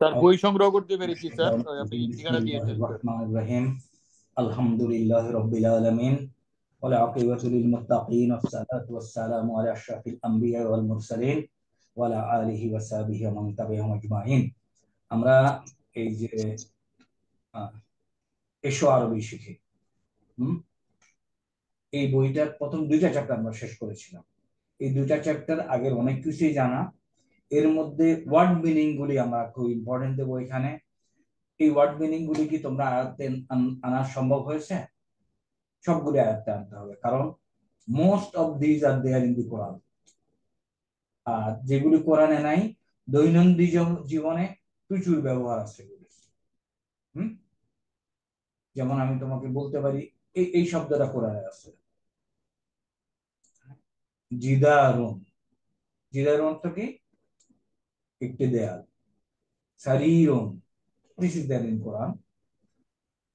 তার বই সংগ্রহ করতে পেরেছি স্যার আপনি ঠিকানা দিয়েছেন রহিম আলহামদুলিল্লাহ রব্বিল আলামিন والعاقبة للمتقين والصلاة আমরা এই যে এশো আরবি শিখি এই বইটার প্রথম দুইটা চ্যাপ্টার আমরা শেষ করেছিলাম এই দুইটা চ্যাপ্টার আগের অনেক কিছুই জানা এর মধ্যে ওয়ার্ড মিনিং গুলি আমরা খুব ইম্পর্টেন্ট দেবো এখানে এই ওয়ার্ড মিনিং গুলি কি তোমরা আয়ত্তে আনা সম্ভব হয়েছে সবগুলি আয়ত্তে আনতে হবে কারণ most of these are there in the Quran আর যেগুলি কোরআনে নাই দৈনন্দিন জীবনে প্রচুর ব্যবহার আছে হুম যেমন আমি তোমাকে বলতে পারি এই এই শব্দটা কোরআনে আছে জিদারুন জিদারুন অর্থ কি একটি দেয়াল সারিরুন this is there in Quran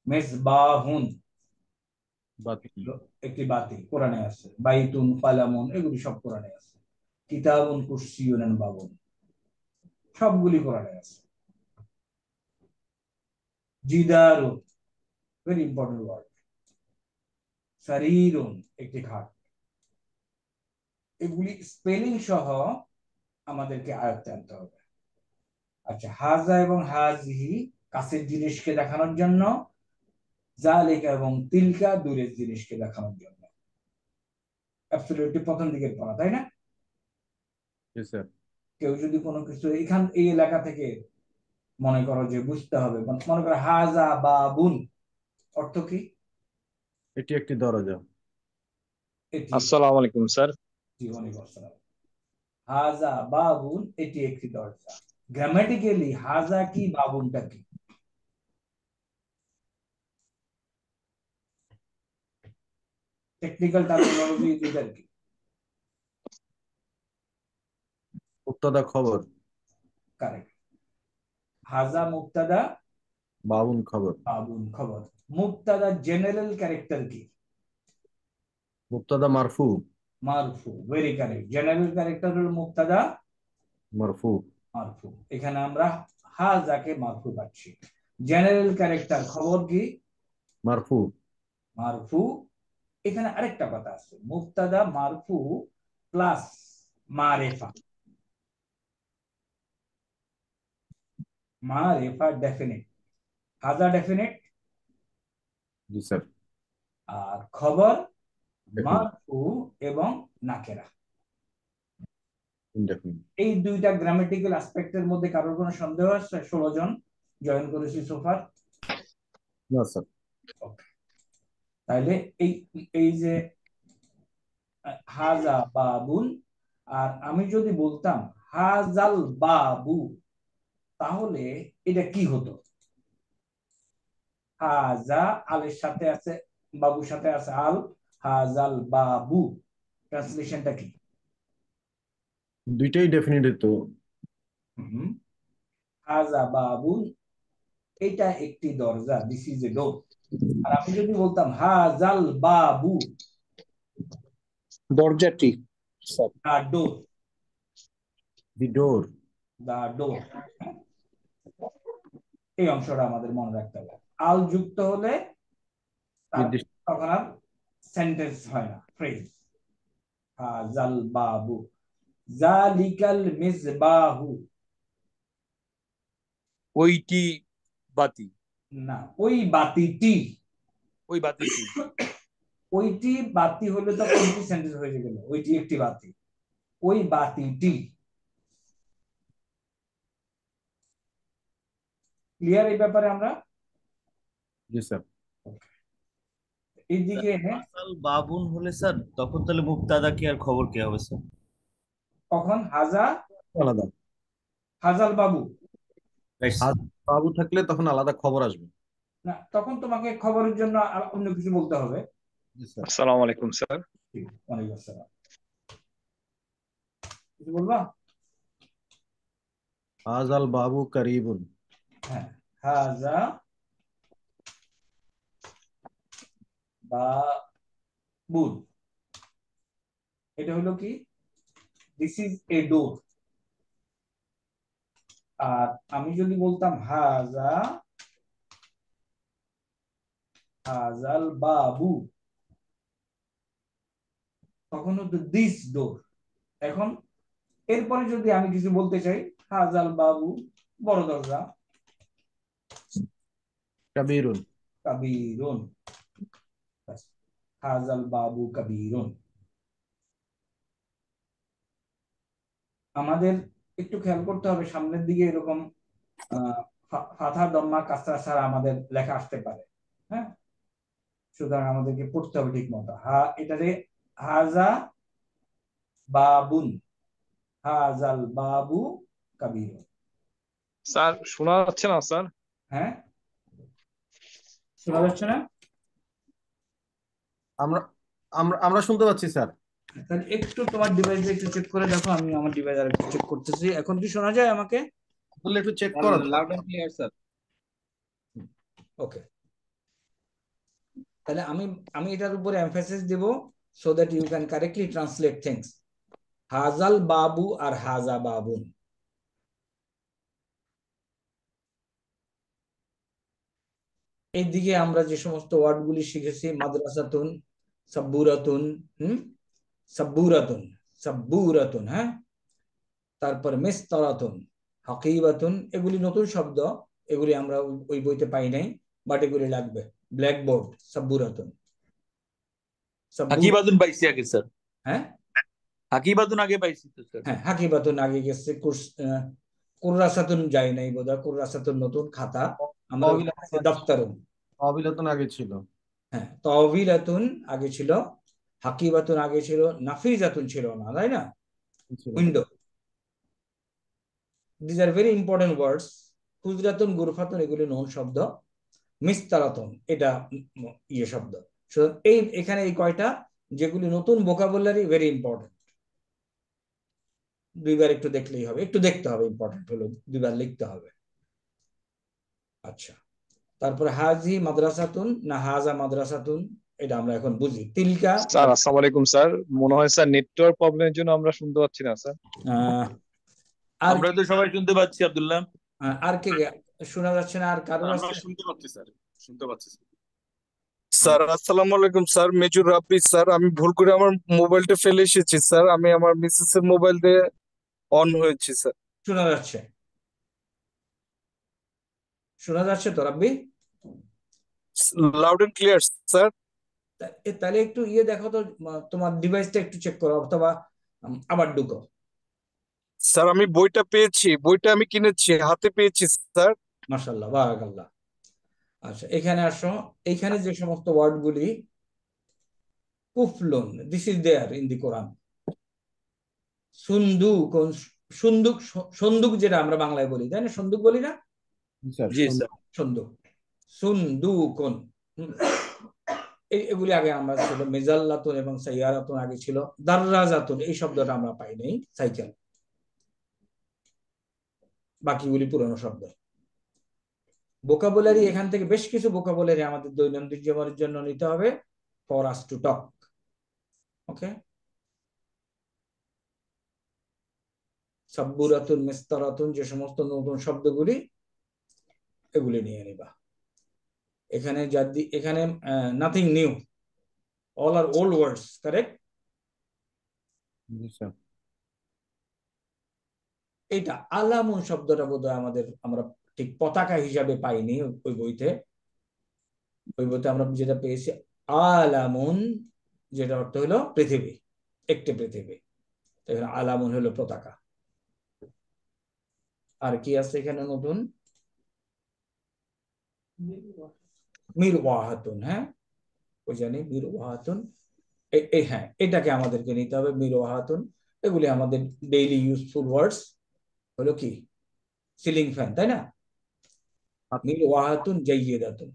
মেজবাহুন একটি বাতি কোরআনে আছে বাইতুন কালামুন এগুলি সব কোরআনে আছে কিতাবুন কুরসিউন বাবুন সবগুলি কোরআনে আছে জিদারু ভেরি ইম্পর্টেন্ট ওয়ার্ড সারিরুন একটি খাট এগুলি স্পেলিং সহ আমাদেরকে আয়ত্তে আনতে হবে আচ্ছা হাজা এবং হাজহি কাছের জিনিসকে দেখানোর জন্য জালিকা এবং তিলকা দূরের জিনিসকে দেখানোর জন্য প্রথম দিকের পড়া তাই না কেউ যদি কোনো কিছু এখান এই এলাকা থেকে মনে করো যে বুঝতে হবে মানে মনে করো হাজা বা বুন অর্থ কি এটি একটি দরজা আসসালামু আলাইকুম স্যার জি ওয়ালাইকুম আসসালাম হাজা বা বুন এটি একটি দরজা গ্রামাটিক্যালি হাজা কি বাবুনটা কি টেকনিক্যাল টার্মিনোলজি দুইটার কি মুক্তাদা খবর কারেক্ট হাজা মুক্তাদা বাবুন খবর বাবুন খবর মুক্তাদা জেনারেল ক্যারেক্টার কি মুক্তাদা মারফু মারফু ভেরি কারেক্ট জেনারেল ক্যারেক্টার হলো মুক্তাদা মারফু মারফু এখানে আমরা হা যাকে মারফু পাচ্ছি জেনারেল ক্যারেক্টার খবর কি মারফু মারফু এখানে আরেকটা কথা আছে মুক্তাদা মারফু প্লাস মারেফা মারেফা ডেফিনিট হাজা ডেফিনিট জি স্যার আর খবর মারফু এবং নাকেরা এই দুইটা গ্রামেটিক্যাল অ্যাসপেক্টের মধ্যে কারোর কোনো সন্দেহ আছে ষোলো জন জয়েন করেছি সোফার না স্যার তাহলে এই এই যে হাজা বাবুন আর আমি যদি বলতাম হাজাল বাবু তাহলে এটা কি হতো হাজা আলের সাথে আছে বাবুর সাথে আছে আল হাজাল বাবু ট্রান্সলেশনটা কি দুইটাই ডেফিনিটিভ তো হাজা বাবু এটা একটি দরজা দিস ইজ এ ডোর আর আমি যদি বলতাম হাজাল বাবু দরজাটি দা ডোর দি ডোর দা ডোর এই অংশটা আমাদের মনে রাখতে হবে আল যুক্ত হলে তখন আর সেন্টেন্স হয় না ফ্রেজ হাজাল বাবু জালিকাল ওইটি বাতি না ওই বাতিটি ওই বাতিটি ওইটি বাতি হলে তো সেন্টেন্স হয়ে গেল ওইটি একটি বাতি ওই বাতিটি ক্লিয়ার এই ব্যাপারে আমরা জি স্যার এইদিকে হ্যাঁ। বাবুন হলে স্যার তখন তাহলে মুক্তাদা কি আর খবর কি হবে স্যার কখন হাজা আলাদা হাজাল বাবু বাবু থাকলে তখন আলাদা খবর আসবে না তখন তোমাকে খবরের জন্য অন্য কিছু বলতে হবে আসসালামু আলাইকুম স্যার ওয়ালাইকুম আসসালাম কিছু বলবা হাজাল বাবু করিবুন হ্যাঁ, হাজা এটা হলো কি দিস ইজ এ door আর আমি যদি বলতাম হাজা হাজাল বাবু তখন হতো দিস ডোর এখন এরপরে যদি আমি কিছু বলতে চাই হাজাল বাবু বড় দরজা কাবিরুন কাবিরুন হাজাল বাবু কাবিরুন আমাদের একটু খেয়াল করতে হবে সামনের দিকে এরকম ফাথা দম্মা কাস্তা সারা আমাদের লেখা আসতে পারে হ্যাঁ সুতরাং আমাদেরকে পড়তে হবে ঠিক মতো হা এটারে হাজা বাবুন হাজাল বাবু কাবির স্যার শোনা যাচ্ছে না স্যার হ্যাঁ শোনা যাচ্ছে না আমরা আমরা আমরা শুনতে পাচ্ছি স্যার তাহলে একটু তোমার ডিভাইস একটু চেক করে দেখো আমি আমার ডিভাইস আর একটু চেক করতেছি এখন কি শোনা যায় আমাকে তাহলে একটু চেক করো loud and clear sir okay তাহলে আমি আমি এটার উপরে এমফেসিস দেব so that you can correctly translate things হাজাল বাবু আর হাজা বাবুন এদিকে আমরা যে সমস্ত ওয়ার্ডগুলি শিখেছি মাদ্রাসাতুন সাব্বুরাতুন হুম সাবুরাতুন সাবুরাতুন হ্যাঁ তারপর মেস্তারাতুন হাকিবাতুন এগুলি নতুন শব্দ এগুলি আমরা ওই বইতে পাই নাই বাট এগুলি লাগবে ব্ল্যাকবোর্ড সাবুরাতুন হাকিবাতুন পাইছি আগে স্যার হ্যাঁ হাকিবাতুন আগে পাইছি তো স্যার হ্যাঁ হাকিবাতুন আগে গেছে কোর্স কুররাসাতুন যাই নাই বোধহয় কুররাসাতুন নতুন খাতা আমরা ওই দপ্তরুন তহবিলাতুন আগে ছিল হ্যাঁ তহবিলাতুন আগে ছিল হাকিবাতুন আগে ছিল নাফিজাতুন ছিল না তাই না window these are very important words খুজরাতুন গুরফাতুন এগুলি নন শব্দ মিস্তারাতন এটা ইয়ে শব্দ এই এখানে এই কয়টা যেগুলি নতুন বোকাবুলারি ভেরি ইম্পর্টেন্ট দুইবার একটু দেখলেই হবে একটু দেখতে হবে ইম্পর্টেন্ট হলো দুইবার লিখতে হবে আচ্ছা তারপরে হাজি মাদ্রাসাতুন না হাজা মাদ্রাসাতুন এটা আমরা এখন বুঝি তিলকা স্যার আসসালামু আলাইকুম স্যার মনে হয় স্যার নেটওয়ার্ক প্রবলেমের জন্য আমরা শুনতে পাচ্ছি না স্যার আমরা তো সবাই শুনতে পাচ্ছি আব্দুল্লাহ আর কে শোনা যাচ্ছে না আর কারণ আমরা শুনতে পাচ্ছি স্যার শুনতে পাচ্ছি স্যার আসসালামু আলাইকুম স্যার মেজুর রাব্বি স্যার আমি ভুল করে আমার মোবাইলটা ফেলে এসেছি স্যার আমি আমার মিসেস এর মোবাইল দিয়ে অন হয়েছে স্যার শোনা যাচ্ছে শোনা যাচ্ছে তো Rabbi loud and clear sir তাহলে একটু ইয়ে দেখো তো তোমার ডিভাইসটা একটু চেক করো অথবা আবার ঢুকো স্যার আমি বইটা পেয়েছি বইটা আমি কিনেছি হাতে পেয়েছি স্যার মাশাল্লাহ বারাকাল্লাহ আচ্ছা এখানে আসো এখানে যে সমস্ত ওয়ার্ডগুলি কুফলন this is there in the Quran সুন্দুক সুন্দুক সন্দুক যেটা আমরা বাংলায় বলি তাই না সন্দুক বলি না জি স্যার সন্দুক সুন্দুকন এগুলি আগে আমরা ছিল মেজাল্লাতুন এবং সাইয়ারাতুন আগে ছিল দাররাজাতুন এই শব্দটা আমরা পাই নাই সাইকেল বাকিগুলি পুরনো শব্দ বোকাবুলারি এখান থেকে বেশ কিছু বোকাবুলারি আমাদের দৈনন্দিন জীবনের জন্য নিতে হবে ফর আস টু টক ওকে সাব্বুরাতুন মেস্তারাতুন যে সমস্ত নতুন শব্দগুলি এগুলি নিয়ে নিবা এখানে যদি এখানে nothing new all are old words correct এটা আলামুন শব্দটা বোধহয় আমাদের আমরা ঠিক পতাকা হিসাবে পাইনি ওই বইতে ওই বইতে আমরা যেটা পেয়েছি আলামুন যেটা অর্থ হলো পৃথিবী একটি পৃথিবী এখানে আলামুন হলো পতাকা আর কি আছে এখানে নতুন মির ওয়াহাতুন হ্যাঁ ওই জানি মির এই হ্যাঁ এটাকে আমাদেরকে নিতে হবে মির ওয়াহাতুন এগুলি আমাদের ডেইলি ইউজফুল ওয়ার্ডস হলো কি সিলিং ফ্যান তাই না মির ওয়াহাতুন জাইয়েদাতুন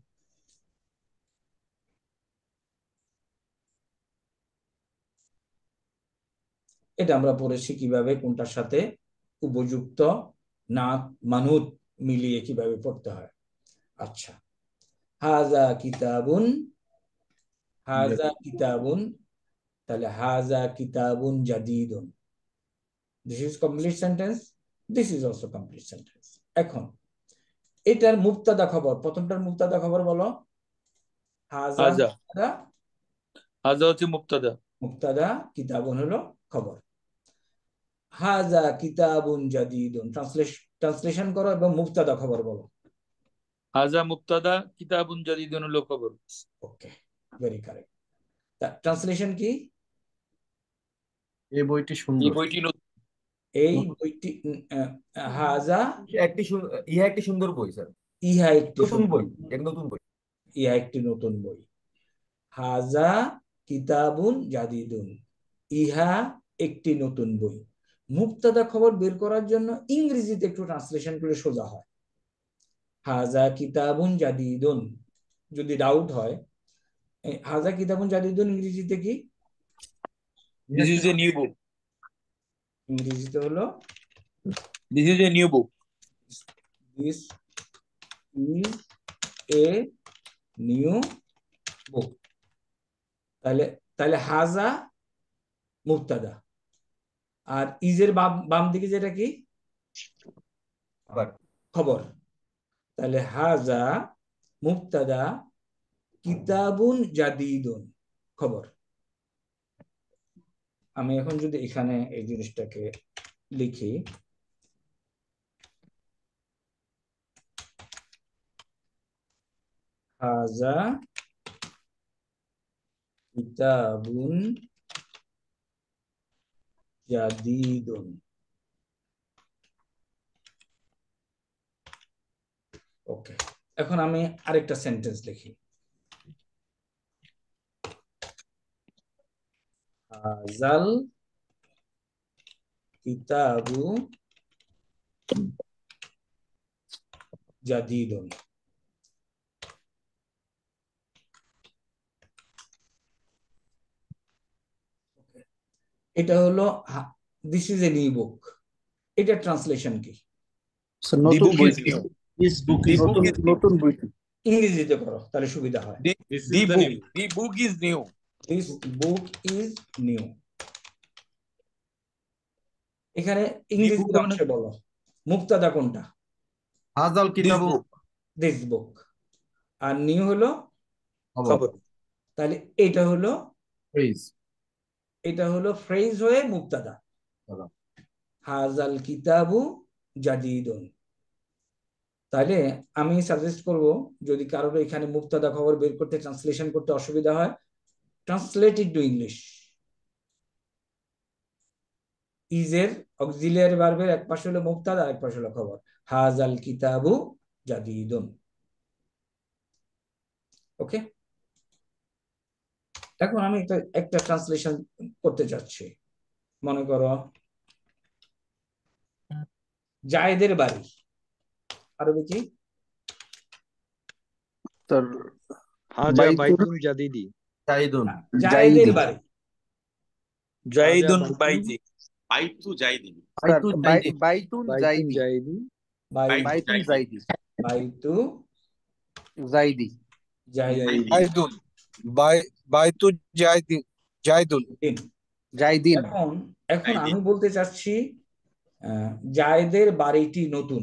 এটা আমরা পড়েছি কিভাবে কোনটার সাথে উপযুক্ত না মানুষ মিলিয়ে কিভাবে পড়তে হয় আচ্ছা হাজা কিতাবুন হাজা কিতাবুন তাহলে হাজা কিতাবুন জাদিদুন this is complete sentence this is also complete sentence এখন এটার মুক্তাদা খবর প্রথমটার মুক্তাদা খবর বলো হাজা হাজা হচ্ছে মুক্তাদা মুক্তাদা কিতাবুন হলো খবর হাজা কিতাবুন জাদিদুন ট্রান্সলেশন করো এবং মুক্তাদা খবর বলো হাজা মুক্তাদা কিতাবুন জাদিদুন হলো ওকে ভেরি কারেক্ট ট্রান্সলেশন কি এই বইটি সুন্দর এই বইটি এই বইটি হাজা একটি ইহা একটি সুন্দর বই স্যার ইহা একটি নতুন বই এক নতুন বই ইহা একটি নতুন বই হাজা কিতাবুন জাদিদুন ইহা একটি নতুন বই মুক্তাদা খবর বের করার জন্য ইংরেজিতে একটু ট্রান্সলেশন করে সোজা হয় হাজা কিতাবুন জাদিদুন যদি ডাউট হয় হাজা কিতাবুন জাদিদুন ইংরেজিতে কি this is a new book ইংরেজিতে হলো this is a new book this is a new book তাহলে তাহলে হাজা মুক্তাদা আর ইজের বাম বাম দিকে যেটা কি খবর তাহলে হাজা মুক্তাদা কিতাবুন জাদিদুন খবর আমি এখন যদি এখানে এই জিনিসটাকে লিখি হাজা কিতাবুন জাদিদুন ওকে এখন আমি আরেকটা সেন্টেন্স লিখি জাল কিতাবু জাদিদুন এটা হলো this is a new book এটা ট্রান্সলেশন কি নতুন বই দিস বুক নতুন বই ইংরেজিতে করো তাহলে সুবিধা হয় the book the book is new this book is new এখানে ইংরেজিতে অংশে মানে- বলো মুক্তাদা কোনটা হাজাল কিতাবু দিস বুক আর নিউ হলো খবর তাহলে এটা হলো ফ্রেজ এটা হলো ফ্রেজ হয়ে মুক্তাদা হাজাল কিতাবু জাদিদুন তাহলে আমি সাজেস্ট করব যদি কারোর এখানে মুক্তাদা খবর বের করতে ট্রান্সলেশন করতে অসুবিধা হয় ট্রান্সলেট ইট টু ইংলিশ ইজের অক্সিলিয়ারি ভার্বের এক পাশে হলো মুক্তাদা এক পাশে হলো খবর হাজ আল কিতাবু জাদিদুন ওকে এখন আমি একটা একটা ট্রান্সলেশন করতে চাচ্ছি মনে করো জায়েদের বাড়ি আরবি কি তার হাজা জাদিদি জাইদুন জাইদিল জাইদুন বাইতু জাইদি বাইতু জাইদি বাইতুন জাইদি বাইতুন জাইদি বাইতু জাইদি বাইতু জাইদি জাইদুন জাইদিন এখন এখন আমি বলতে চাচ্ছি জায়দের বাড়িটি নতুন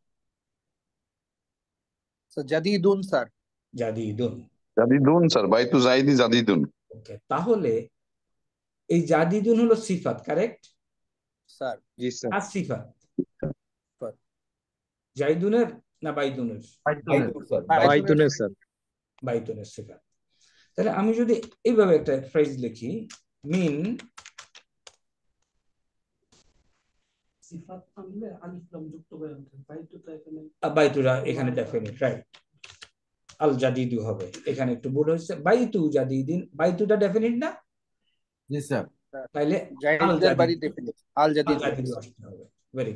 জাদিদুন জাদিদুন স্যার বাইতু জাদিদুন তাহলে এই জাদিদুন হলো সিফাত কারেক্ট স্যার জি স্যার আর জাইদুনের না বাইদুনের বাইতুনের স্যার বাইতুনের সিফাত তাহলে আমি যদি এইভাবে একটা ফ্রেজ লিখি মিন সিফাত আনলে আলিফ লাম যুক্ত হয়ে ওঠে বাইতুটা এখানে বাইতুটা এখানে ডেফিনিট রাইট আল জাদিদু হবে এখানে একটু ভুল হয়েছে বাইতু জাদিদিন বাইতুটা ডেফিনিট না জি স্যার জাদিদের বাড়ি ডেফিনিট আল জাদিদ ভেরি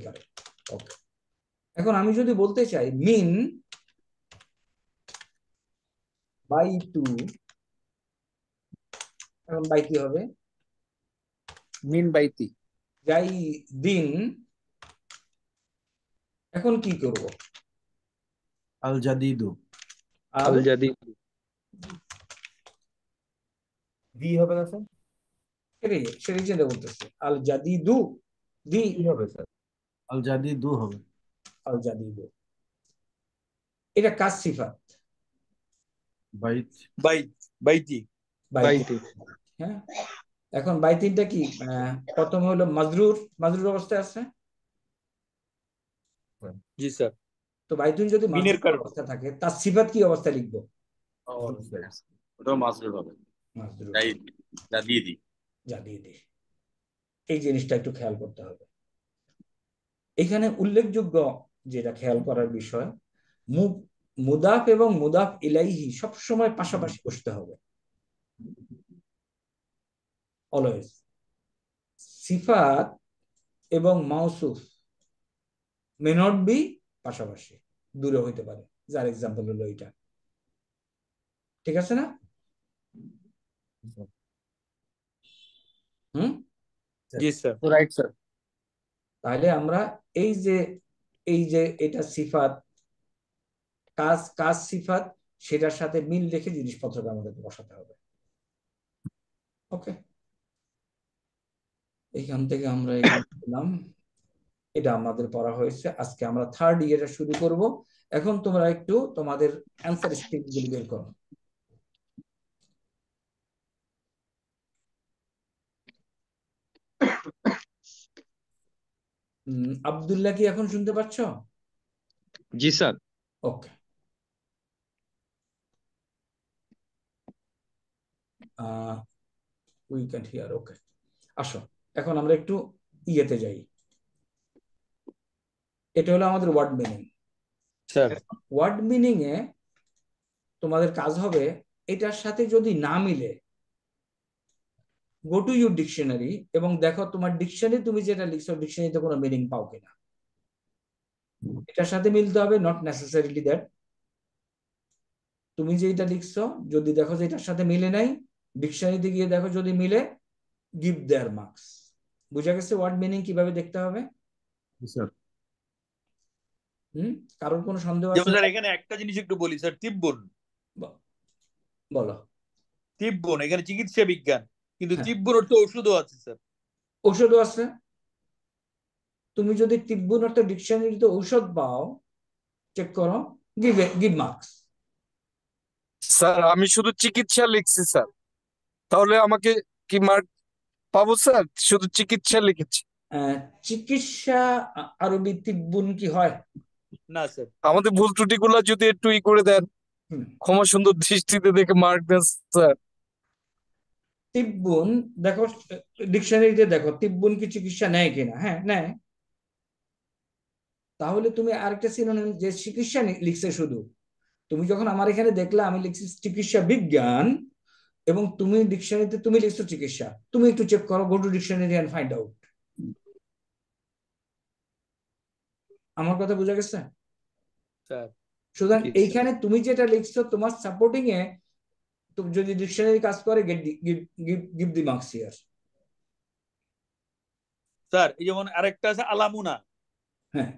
ওকে এখন আমি যদি বলতে চাই মিন টু এখন বাইতি হবে মিন বাইতি যাই দিন এখন কি করব আল জাদিদু আল জাদিদু দি হবে না স্যার এরে সেটাই চিন্তা বলতেছে আল জাদিদু দি হবে স্যার আল জাদিদু হবে আল জাদিদু এটা কাজ সিফাত বাইত বাইত বাইতি বাইতি হ্যাঁ এখন বাইতিনটা কি প্রথম হলো মাজরুর মাজরুর অবস্থায় আছে করেন জি স্যার তো যদি কারণ অবস্থা থাকে তার সিফাত কি লিখবো হবে যা দিয়ে যা দিয়ে এই জিনিসটা একটু খেয়াল করতে হবে এখানে উল্লেখযোগ্য যেটা খেয়াল করার বিষয় মুখ মুদাফ এবং মুদাফ ইলাইহি সবসময় পাশাপাশি বসতে হবে অলওয়েজ সিফাত এবং মাউসুফ মে নট বি পাশাপাশি দূরে হইতে পারে যার এক্সাম্পল হলো এইটা ঠিক আছে না হুম জি স্যার রাইট স্যার তাহলে আমরা এই যে এই যে এটা সিফাত কাজ কাজ সিফাত সেটার সাথে মিল রেখে জিনিসপত্রকে আমাদেরকে বসাতে হবে ওকে এইখান থেকে আমরা এখানে এটা আমাদের পড়া হয়েছে আজকে আমরা থার্ড ইয়ারটা শুরু করব এখন তোমরা একটু তোমাদের অ্যান্সার স্ক্রিপ্ট গুলি বের করো আবদুল্লাহ কি এখন শুনতে পাচ্ছ জি sir okay we can hear okay আসো এখন আমরা একটু ইয়েতে যাই এটা হলো আমাদের ওয়ার্ড মিনিং ওয়ার্ড মিনিং এ তোমাদের কাজ হবে এটার সাথে যদি না মিলে গো টু ইউর ডিকশনারি এবং দেখো তোমার ডিকশনারি তুমি যেটা লিখছো ডিকশনারিতে কোনো মিনিং পাও কিনা এটার সাথে মিলতে হবে নট নেসেসারিলি দ্যাট তুমি যেটা লিখছো যদি দেখো যে এটার সাথে মিলে নাই ডিকশনারিতে গিয়ে দেখো যদি মিলে গিভ দেয়ার মার্কস বুঝা গেছে ওয়ার্ড মিনিং কিভাবে দেখতে হবে স্যার হুম কারোর কোনো সন্দেহ আছে স্যার এখানে একটা জিনিস একটু বলি স্যার তিব্বন বলো তিব্বন এখানে চিকিৎসা বিজ্ঞান কিন্তু হ্যাঁ। তিব্বন অর্থ ওষুধও আছে স্যার ওষুধও আছে তুমি যদি তিব্বন অর্থ ডিকশনারিতে ঔষধ পাও চেক করো গিভ গিভ মার্কস স্যার আমি শুধু চিকিৎসা লিখছি স্যার তাহলে আমাকে কি মার্ক পাবো স্যার শুধু চিকিৎসা লিখেছি চিকিৎসা আরবি তিব্বন কি হয় না স্যার আমাদের ভুল ত্রুটিগুলো যদি একটু ই করে দেন ক্ষমা সুন্দর দৃষ্টিতে দেখে মার্ক দেন স্যার তিব্বুন দেখো ডিকশনারিতে দেখো তিব্বুন কি চিকিৎসা নেয় কিনা হ্যাঁ নেয় তাহলে তুমি আরেকটা সিনোনিম যে চিকিৎসা লিখছে শুধু তুমি যখন আমার এখানে দেখলে আমি লিখছি চিকিৎসা বিজ্ঞান এবং তুমি ডিকশনারিতে তুমি লিখছো চিকিৎসা তুমি একটু চেক করো go to dictionary and find out আমার কথা বোঝা গেছে সুতরাং এইখানে তুমি যেটা লিখছো তোমার সাপোর্টিং এ তুমি যদি ডিকশনারি কাজ করে give the marks here sir যেমন আরেকটা আছে আলামুনা হ্যাঁ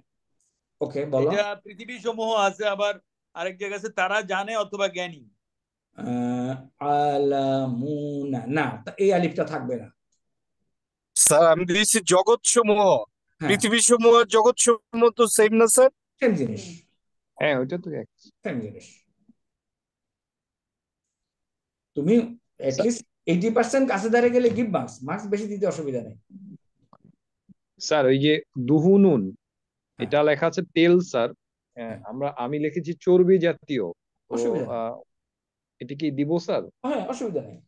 ওকে বলো এটা পৃথিবী সমূহ আছে আবার আরেক জায়গা আছে তারা জানে অথবা জ্ঞানী আলামুনা না এই আলিফটা থাকবে না স্যার আমি দিয়েছি জগৎ সমূহ হ্যাঁ। পৃথিবী সমূহ জগৎ সমূহ তো সেম না স্যার সেম জিনিস হ্যাঁ ওইটা তো এক সেম জিনিস তুমি এইটি পার্সেন্ট কাছে গেলে গিভ মার্কস মার্কস বেশি দিতে অসুবিধা নেই স্যার ওই যে দুহুনুন হ্যাঁ। এটা লেখা আছে তেল স্যার আমরা আমি লিখেছি চর্বি জাতীয় এটা কি দিব স্যার হ্যাঁ অসুবিধা নেই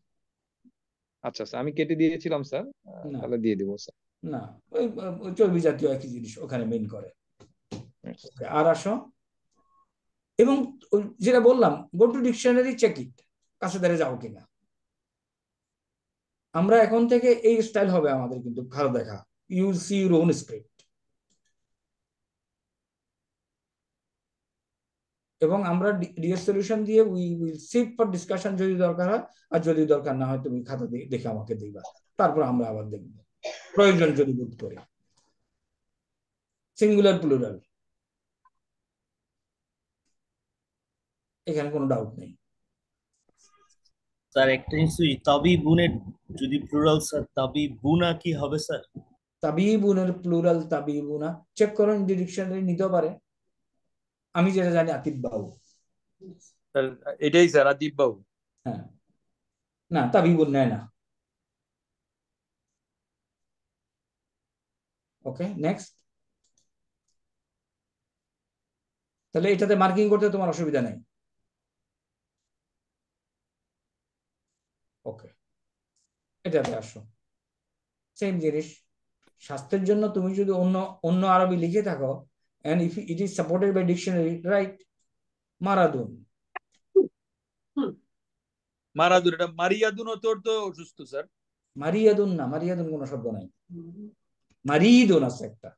আচ্ছা স্যার আমি কেটে দিয়েছিলাম স্যার তাহলে দিয়ে দিব স্যার না ওই চর্বি জাতীয় একই জিনিস ওখানে মেন করে আচ্ছা। আর আসো এবং যেটা বললাম go to dictionary check it কাছে ধারে যাও কিনা আমরা এখন থেকে এই স্টাইল হবে আমাদের কিন্তু ভালো দেখা you see your own script এবং আমরা ডিএস সলিউশন দিয়ে we will sit for discussion যদি দরকার হয় আর যদি দরকার না হয় তুমি খাতা দেখে আমাকে দিবা তারপর আমরা আবার দেখবো প্রয়োজন যদি বোধ করি সিঙ্গুলার প্লুরাল এখানে কোনো ডাউট নেই স্যার একটা নিশ্চয়ই তবি বুনের যদি প্লুরাল স্যার তবি বুনা কি হবে স্যার তবি বুনের প্লুরাল তাবি বুনা চেক করুন যে ডিকশনারি নিতে পারে আমি যেটা জানি আতিব বাবু স্যার এটাই স্যার আতিব বাবু হ্যাঁ না তাবি বুন নেয় না ওকে নেক্সট তাহলে এটাতে মার্কিং করতে তোমার অসুবিধা নেই ওকে এটাতে আসো সেম জিনিস স্বাস্থ্যের জন্য তুমি যদি অন্য অন্য আরবি লিখে থাকো and if it is supported by dictionary right মারাদুন মারাদুন এটা মারিয়াদুন তোর তো অসুস্থ স্যার মারিয়াদুন না মারিয়াদুন কোনো শব্দ নাই মারিদুন আছে একটা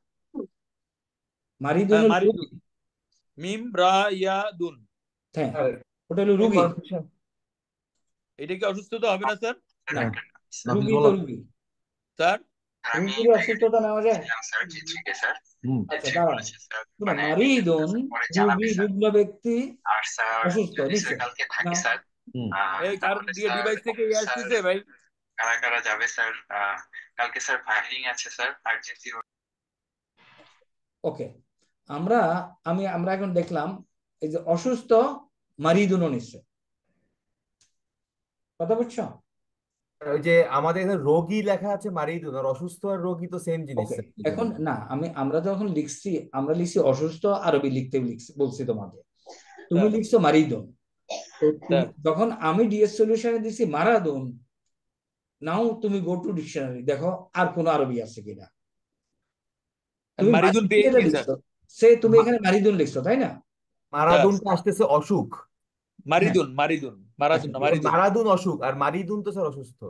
মারিদুন মিম রা ইয়া দুন হ্যাঁ ওটা হলো রোগী এটা কি অসুস্থতা হবে না স্যার রোগী তো রোগী স্যার রোগীর অসুস্থতা নেওয়া যায় মারিদুন রোগী রোগ্ন ব্যক্তি অসুস্থ নিশ্চয় এই কারণ দিয়ে ডিভাইস থেকে আসতেছে ভাই কারা কারা যাবে স্যার কালকে স্যার ফাইলিং আছে স্যার আর্জেন্সি ওকে আমরা আমি আমরা এখন দেখলাম এই যে অসুস্থ মারিদুন নিশ্চয় কথা বুঝছো ওই যে আমাদের এখানে রোগী লেখা আছে মারিদুন আর অসুস্থ আর রোগী তো সেম জিনিস এখন না আমি আমরা যখন লিখছি আমরা লিখছি অসুস্থ আরবি লিখতে লিখছি বলছি তোমাকে তুমি হ্যাঁ। লিখছো মারিদুন হ্যাঁ। যখন আমি ডিএস সলিউশনে দিছি মারাদুন নাও তুমি গো টু ডিকশনারি দেখো আর কোন আরবি আছে কিনা সে তুমি এখানে মারিদুন লিখছো তাই না মারাদুন আসতেছে অসুখ মারিদুন মারিদুন মারাদুন হ্যাঁ। মারিদুন মারাদুন অসুখ আর মারিদুন তো স্যার অসুস্থ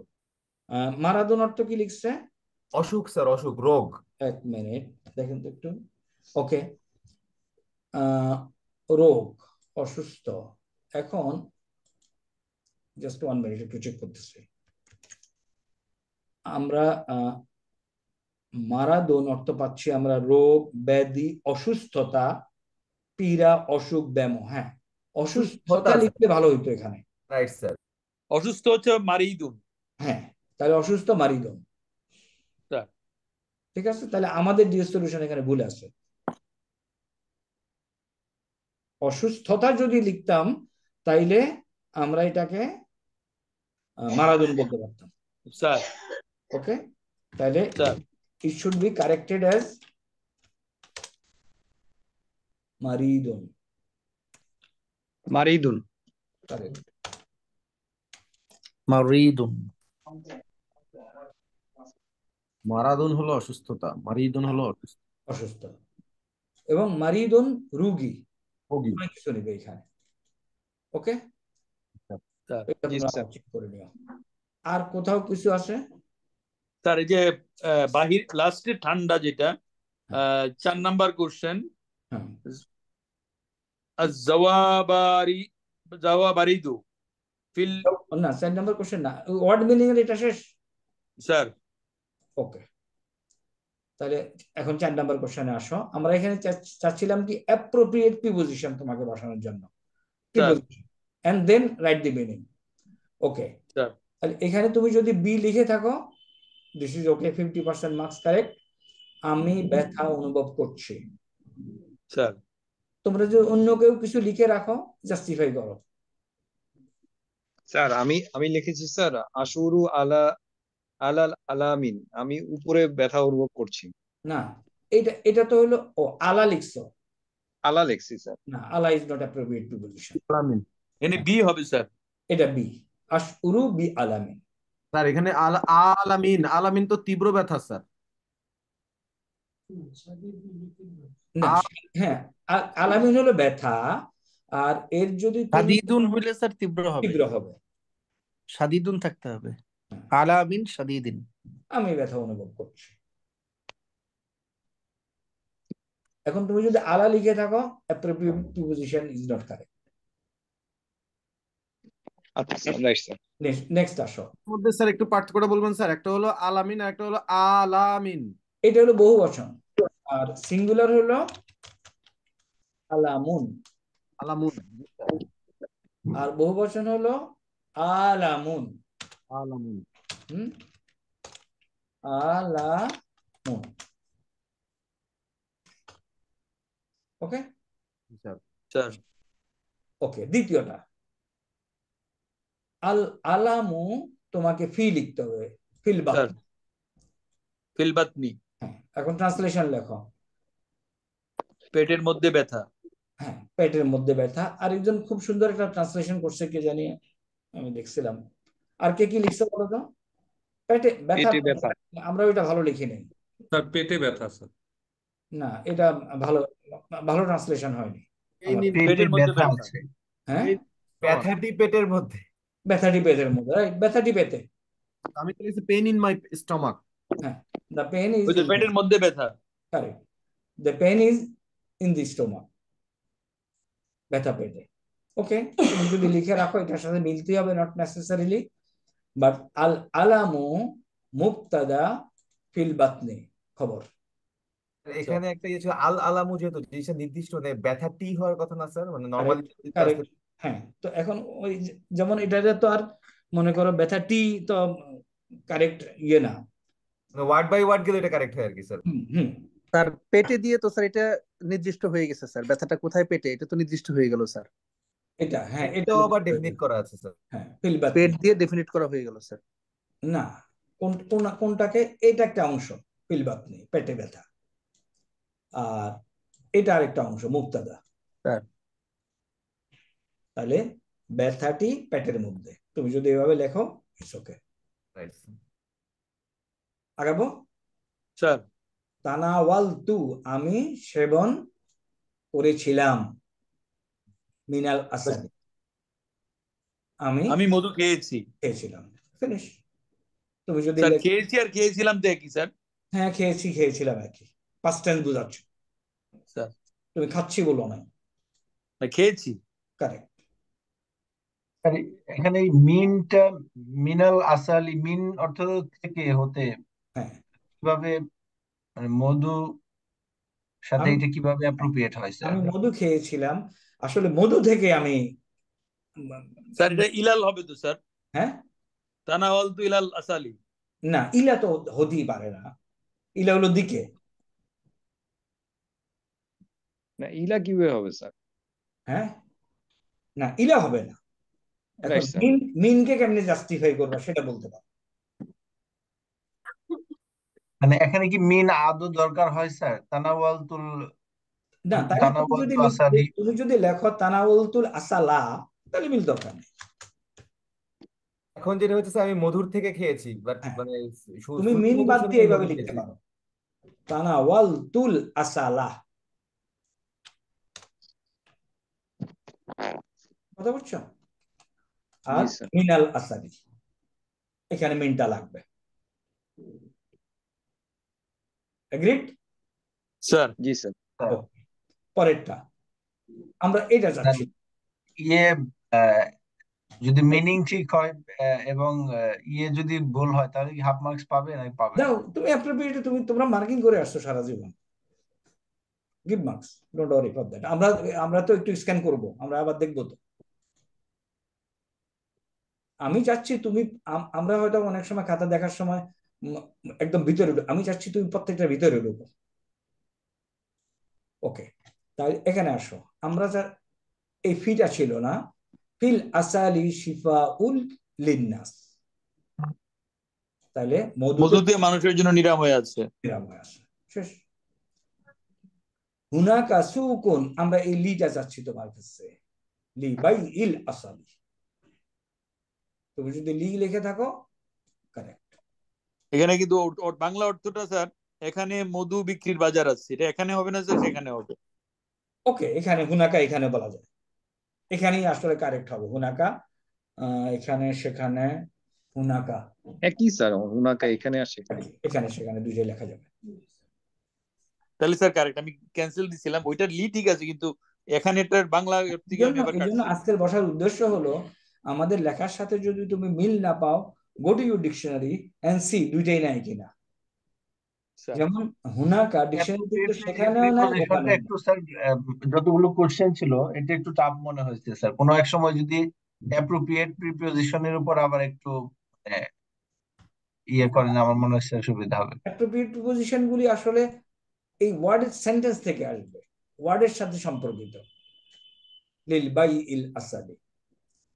মারাদুন অর্থ কি লিখছে অসুখ স্যার অসুখ রোগ এক মিনিট দেখেন তো একটু ওকে রোগ অসুস্থ এখন জাস্ট ওয়ান মিনিট একটু চেক করতেছি আমরা মারাদোন অর্থ পাচ্ছি আমরা রোগ ব্যাধি অসুস্থতা পীড়া অসুখ ব্যামো হ্যাঁ অসুস্থতা লিখতে ভালো হইতো এখানে রাইট স্যার অসুস্থ হচ্ছে মারিদুন হ্যাঁ তাহলে অসুস্থ মারিদুন ঠিক আছে তাহলে আমাদের ডিএস সলিউশন এখানে ভুল আছে অসুস্থতা যদি লিখতাম তাইলে আমরা এটাকে মারাদুন বলতে পারতাম স্যার ওকে তাহলে it should be corrected as মারিদুন মারিদুন কারেক্ট মারিদুন মারাদুন হলো অসুস্থতা মারিদুন হলো অসুস্থ এবং মারিদুন রুগী কিছু নেবে এখানে ওকে আর কোথাও কিছু আছে তার এই যে বাহির লাস্টে ঠান্ডা যেটা হ্যাঁ। চার নাম্বার কোশ্চেন হ্যাঁ। জওয়াবারি জওয়াবারিদু ফিল না চার নাম্বার কোশ্চেন না ওয়ার্ড মিনিং এর এটা শেষ স্যার ওকে তাহলে এখন চার নাম্বার কোশ্চেনে আসো আমরা এখানে চাচ্ছিলাম কি অ্যাপ্রোপ্রিয়েট প্রিপোজিশন তোমাকে বসানোর জন্য and then write the meaning okay তাহলে এখানে তুমি যদি বি লিখে থাকো this is okay fifty percent marks correct আমি ব্যথা অনুভব করছি স্যার তোমরা যদি অন্য কেউ কিছু লিখে রাখো জাস্টিফাই করো স্যার আমি আমি লিখেছি স্যার আশুরু আলা আলাল আলামিন আমি উপরে ব্যথা অনুভব করছি না এটা এটা তো হলো ও আলা লিখছো আলা লিখছি স্যার না আলা ইজ নট অ্যাপ্রোপ্রিয়েট টু বলিশন আলামিন এনে হ্যাঁ। বি হবে স্যার এটা বি আশুরু বি আলামিন স্যার এখানে আল আলামিন আলামিন তো তীব্র ব্যথা স্যার হ্যাঁ আলামিন হলো ব্যথা আর এর যদি সাদিদুন হইলে স্যার তীব্র হবে তীব্র হবে সাদিদুন থাকতে হবে হ্যাঁ। আলামিন সাদিদিন আমি ব্যথা অনুভব করছি এখন তুমি যদি আলা লিখে থাকো appropriate preposition is not correct আচ্ছা নেক্সট স্যার নেক্সট আসো মধ্যে স্যার একটু বলবেন স্যার একটা আলামিন আর একটা হলো আলামিন এটা হলো আর সিঙ্গুলার আলামুন বহু বচন হলো আলামুন আলামুন আলামুন ওকে ওকে দ্বিতীয়টা আল আলামু তোমাকে ফি লিখতে হবে ফিল ফিলবাতনি হ্যাঁ, এখন ট্রান্সলেশন লেখো পেটের মধ্যে ব্যথা হ্যাঁ পেটের মধ্যে ব্যথা আর একজন খুব সুন্দর একটা ট্রান্সলেশন করছে কে জানি আমি দেখছিলাম আর কে কি লিখছে বলো তো পেটে ব্যথা আমরা ওইটা ভালো লিখি নাই স্যার পেটে ব্যথা স্যার না এটা ভালো ভালো ট্রান্সলেশন হয়নি পেটের মধ্যে ব্যথা হ্যাঁ ব্যথাটি পেটের মধ্যে ব্যথাটি পেতের মধ্যে রাইট ব্যথাটি পেতে আমি তো লিখছি পেইন ইন মাই স্টমাক হ্যাঁ দা পেইন ইজ ওই পেটের মধ্যে ব্যথা correct the pain is in the stomach ব্যথা পেটে ওকে তুমি যদি লিখে রাখো এটার সাথে মিলতে হবে নট নেসেসারিলি বাট আল আলামু মুক্তাদা ফিল বাতনে খবর এখানে একটা ইয়ে আল আলামু যেহেতু জিনিসটা নির্দিষ্ট নেই ব্যথা টি হওয়ার কথা না স্যার মানে নর্মালি হ্যাঁ তো এখন ওই যেমন এটা তো আর মনে করো ব্যথাটি তো কারেক্ট ইয়ে না ওয়ার্ড বাই ওয়ার্ড গেলে এটা কারেক্ট হয় আর কি স্যার হুম পেটে দিয়ে তো স্যার এটা নির্দিষ্ট হয়ে গেছে স্যার ব্যথাটা কোথায় পেটে এটা তো নির্দিষ্ট হয়ে গেল স্যার এটা হ্যাঁ এটাও আবার ডেফিনিট করা আছে স্যার হ্যাঁ পেট দিয়ে ডেফিনিট করা হয়ে গেল স্যার না কোন কোন কোনটাকে এটা একটা অংশ পিলবাত নেই পেটে ব্যথা আর এটা আরেকটা অংশ মুক্তাদা স্যার তাহলে ব্যথাটি পেটের মধ্যে তুমি যদি এভাবে লেখো ইটস আগাবো স্যার তানাওয়াল তু আমি সেবন করেছিলাম মিনাল আসানি আমি আমি মধু খেয়েছি খেয়েছিলাম ফিনিশ তুমি যদি খেয়েছি আর খেয়েছিলাম তো একই স্যার হ্যাঁ খেয়েছি খেয়েছিলাম একই পাঁচ টেন্স বুঝাচ্ছ স্যার তুমি খাচ্ছি বলো না খেয়েছি কারেক্ট এখানে মিনটা মিনাল আসালি মিন অর্থ থেকে হতে হ্যাঁ। কিভাবে মানে মধু সাথে এটা কিভাবে অ্যাপ্রোপ্রিয়েট হয় স্যার আমি মধু খেয়েছিলাম আসলে মধু থেকে আমি স্যার এটা ইলাল হবে তো স্যার হ্যাঁ তানাওয়াল তু ইলাল আসালি না ইলা তো হতেই পারে না ইলা হলো দিকে না ইলা কিভাবে হবে স্যার হ্যাঁ না ইলা হবে না মিন মিনকে কেমনে জাস্টিফাই সেটা বলতে পারো মানে এখানে কি মিন আদৌ দরকার হয় স্যার তানাওয়ালতুল না যদি তুমি যদি লেখো তানাওয়ালতুল আসালা তাহলে মিল দরকার নেই এখন যেটা হচ্ছে আমি মধুর থেকে খেয়েছি বাট হ্যাঁ। মানে তুমি মিন বাদ দিয়ে এইভাবে লিখতে পারো তানাওয়ালতুল আসালা কথা বুঝছো আর মিনাল আসারি এখানে মিনটা লাগবে এগ্রিড স্যার জি স্যার পরেরটা আমরা এটা ইয়ে যদি মিনিং ঠিক হয় এবং ইয়ে যদি ভুল হয় তাহলে কি হাফ মার্কস পাবে নাকি পাবে না তুমি অ্যাপ্রোপ্রিয়েট তুমি তোমরা মার্কিং করে আসছো সারা জীবন give marks don't worry for that আমরা আমরা তো একটু স্ক্যান করব আমরা আবার দেখব তো আমি চাচ্ছি তুমি আমরা হয়তো অনেক সময় খাতা দেখার সময় একদম ভিতরে আমি চাচ্ছি তুমি প্রত্যেকটা ভিতরে উঠো ওকে তাই এখানে আসো আমরা যা এই ফিটা ছিল না ফিল আসালি শিফা উল লিন্নাস তাহলে মধু দিয়ে মানুষের জন্য নিরাময় আছে নিরাময় আছে শেষ কাসু কোন আমরা এই লিটা চাচ্ছি তোমার কাছে লি বাই ইল আসালি তুমি যদি লি লিখে থাকো কারেক্ট এখানে কিন্তু বাংলা অর্থটা স্যার এখানে মধু বিক্রির বাজার আছে এটা এখানে হবে না স্যার সেখানে হবে ওকে এখানে হুনাকা এখানে বলা যায় এখানেই আসলে কারেক্ট হবে হুনাকা এখানে সেখানে হুনাকা একই স্যার হুনাকা এখানে আর সেখানে এখানে সেখানে দুইটাই লেখা যাবে তাহলে স্যার কারেক্ট আমি ক্যান্সেল দিছিলাম ওইটার লি ঠিক আছে কিন্তু এখানে এটার বাংলা আজকের বসার উদ্দেশ্য হলো আমাদের লেখার সাথে যদি তুমি মিল না পাও go you dictionary and see দুইটাই নাই কিনা যেমন হুনাকা ডিকশনারি সেখানেও একটু স্যার যতগুলো কোশ্চেন ছিল এটা একটু টাফ মনে হয়েছে স্যার কোনো এক সময় যদি অ্যাপ্রোপ্রিয়েট প্রিপোজিশনের উপর আবার একটু ইয়ে করেন আমার মনে হচ্ছে সুবিধা হবে অ্যাপ্রোপ্রিয়েট প্রিপোজিশন গুলি আসলে এই ওয়ার্ডের সেন্টেন্স থেকে আসবে ওয়ার্ডের সাথে সম্পর্কিত লিল বাই ইল আসাদি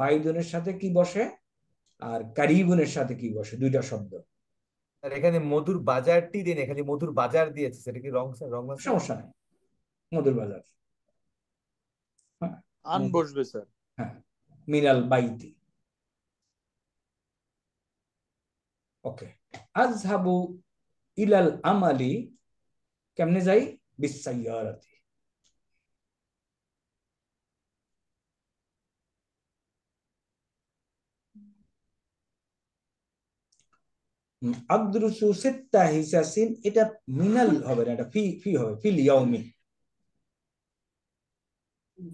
বাইদুনের সাথে কি বসে আর কারিবুনের সাথে কি বসে দুইটা শব্দ স্যার এখানে মধুর বাজারটি দিন এখানে মধুর বাজার দিয়েছে সেটা কি রং রং সমস্যা নেই মধুর বাজার হ্যাঁ? আন বসবে স্যার হ্যাঁ মিনাল বাইতি ওকে আজহাবু ইলাল আমালি কেমনে যাই বিসাইয়ারাতি আদ্রুসু সিত্তা হিসাসিন এটা মিনাল হবে না এটা ফি ফি হবে ফিল ইয়াউমি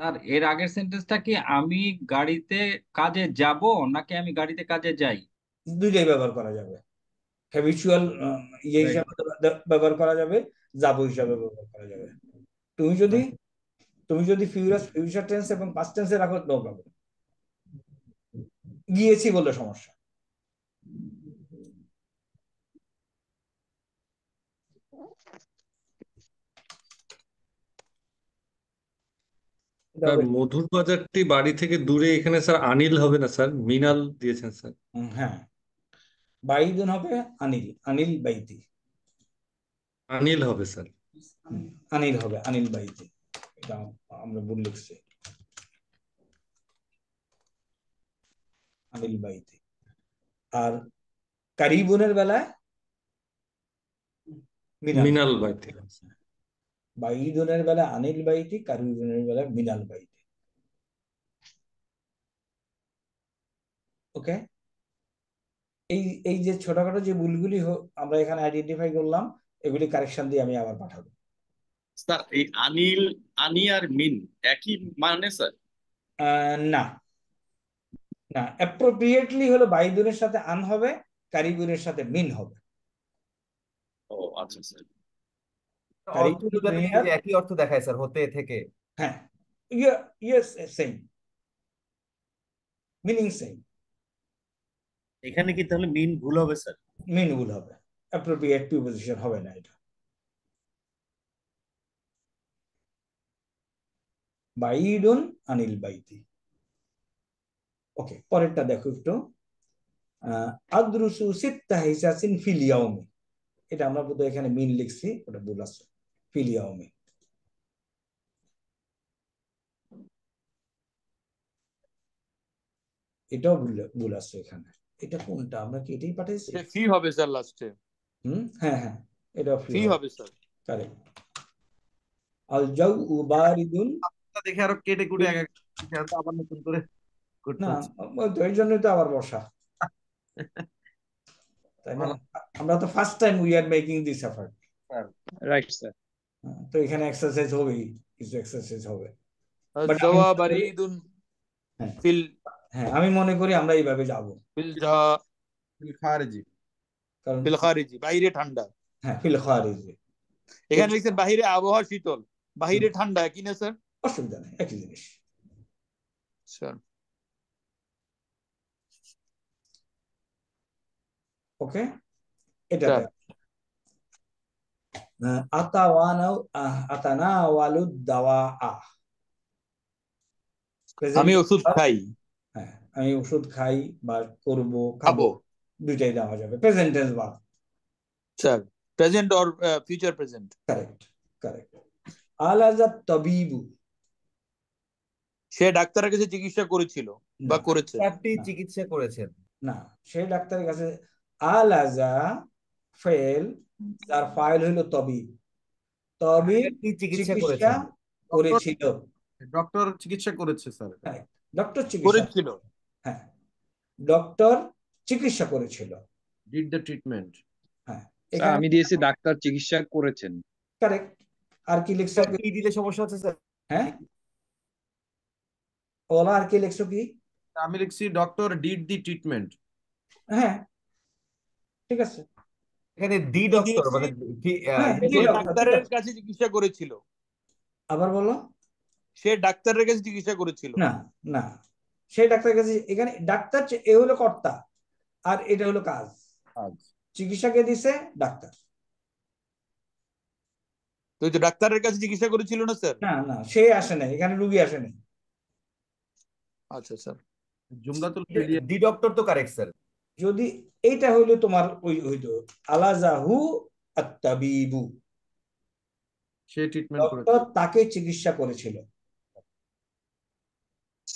আর এর আগের সেন্টেন্সটা কি আমি গাড়িতে কাজে যাব নাকি আমি গাড়িতে কাজে যাই দুইটাই ব্যবহার করা যাবে হ্যাবিচুয়াল ইয়ে হিসাবে ব্যবহার করা যাবে যাব হিসাবে ব্যবহার করা যাবে তুমি যদি তুমি যদি ফিউরাস ফিউচার টেন্স এবং পাস্ট টেন্সে রাখো নো প্রবলেম গিয়েছি বলে সমস্যা স্যার মধুর বাজারটি বাড়ি থেকে দূরে এখানে স্যার আনিল হবে না স্যার মৃণাল দিয়েছেন স্যার হ্যাঁ বাইদুন হবে আনিল আনিল বাইতি আনিল হবে স্যার আনিল হবে আনিল বাইতি এটা আমরা ভুল লিখছি আনিল বাইতি আর কারিবুনের বেলায় মৃণাল বাইতি বাইদুনের বেলা আনিল বাইতি কারুজনের বেলা মিনাল বাইতি ওকে এই এই যে ছোটখাটো যে ভুলগুলি আমরা এখানে আইডেন্টিফাই করলাম এগুলি কারেকশন দিয়ে আমি আবার পাঠাবো স্যার এই আনিল আনি আর মিন একই মানে স্যার না না অ্যাপ্রোপ্রিয়েটলি হলো বাইদুনের সাথে আন হবে কারিগুনের সাথে মিন হবে ও আচ্ছা স্যার অর্থ একই অর্থ দেখায় স্যার হতে থেকে হ্যাঁ ইয়েস সেম মিনিং সেম এখানে কি তাহলে মিন ভুল হবে স্যার মিন ভুল হবে অ্যাপ্রোপ্রিয়েট প্রিপোজিশন হবে না এটা বাইডুন আনিল বাইতি ওকে পরেরটা দেখো একটু আদ্রুসু সিত্তা হিসাসিন ফিলিয়াউমি এটা আমরা বোধহয় এখানে মিন লিখছি ওটা ভুল আছে Piliaomi. এটাও ভুল আসছে এখানে এটা কোনটা আমরা কি এটাই পাঠাইছি ফি হবে স্যার লাস্টে হুম হ্যাঁ হ্যাঁ এটা ফি হবে স্যার কারেক্ট আল জাউ উবারিদুন দেখে আরো কেটে কুটে এক এক আবার নতুন করে না এর জন্য তো আবার বসা তাই না আমরা তো first time we are making this effort right sir হ্যাঁ, তো এখানে এক্সারসাইজ হবেই কিছু এক্সারসাইজ হবে হ্যাঁ।, হ্যাঁ আমি মনে করি আমরা এইভাবে যাব বাইরে ঠান্ডা হ্যাঁ ফিল খারিজি এখানে লিখছেন বাইরে আবহাওয়া শীতল বাইরে ঠান্ডা কি না স্যার অসুবিধা নেই একই জিনিস স্যার ওকে এটা Uh, uh, ah. আমি ওষুধ খাই হ্যাঁ আমি ওষুধ খাই বা করব খাবো দুইটাই দেওয়া যাবে প্রেজেন্ট টেন্স বা sir present or future present correct correct আলাজা তবিবু সে ডাক্তারের কাছে চিকিৎসা করেছিল বা করেছে আপনি চিকিৎসা করেছেন না সে ডাক্তারের কাছে আলাজা ফেল তার ফাইল হলো তবি তবি চিকিৎসা করেছিল ডক্টর চিকিৎসা করেছে স্যার হ্যাঁ, ডক্টর চিকিৎসা করেছিল হ্যাঁ ডক্টর চিকিৎসা করেছিল ডিড দ্য ট্রিটমেন্ট হ্যাঁ আমি দিয়েছি ডাক্তার চিকিৎসা করেছেন কারেক্ট আর কি লিখছো কি দিলে সমস্যা হচ্ছে স্যার হ্যাঁ ওলা আর কি লিখছো কি আমি লিখছি ডক্টর ডিড দি ট্রিটমেন্ট হ্যাঁ ঠিক আছে এখানে ডি ডক্টর মানে হ্যাঁ, ডাক্তারের কাছে চিকিৎসা করেছিল আবার বলো সে ডাক্তারের কাছে চিকিৎসা করেছিল না না সে ডাক্তারের কাছে এখানে ডাক্তার এ হলো কর্তা আর এটা হলো কাজ চিকিৎসা কে দিছে ডাক্তার তো যে ডাক্তারের কাছে চিকিৎসা করেছিল না স্যার না না সে আসে না এখানে রুগী আসে না আচ্ছা স্যার জুমলাতুল ডি ডক্টর তো কারেক্ট স্যার যদি এইটা হইলো তোমার ওই হইতো আলাজাহু আত্তাবিবু সে ট্রিটমেন্ট ডক্টর তাকে চিকিৎসা করেছিল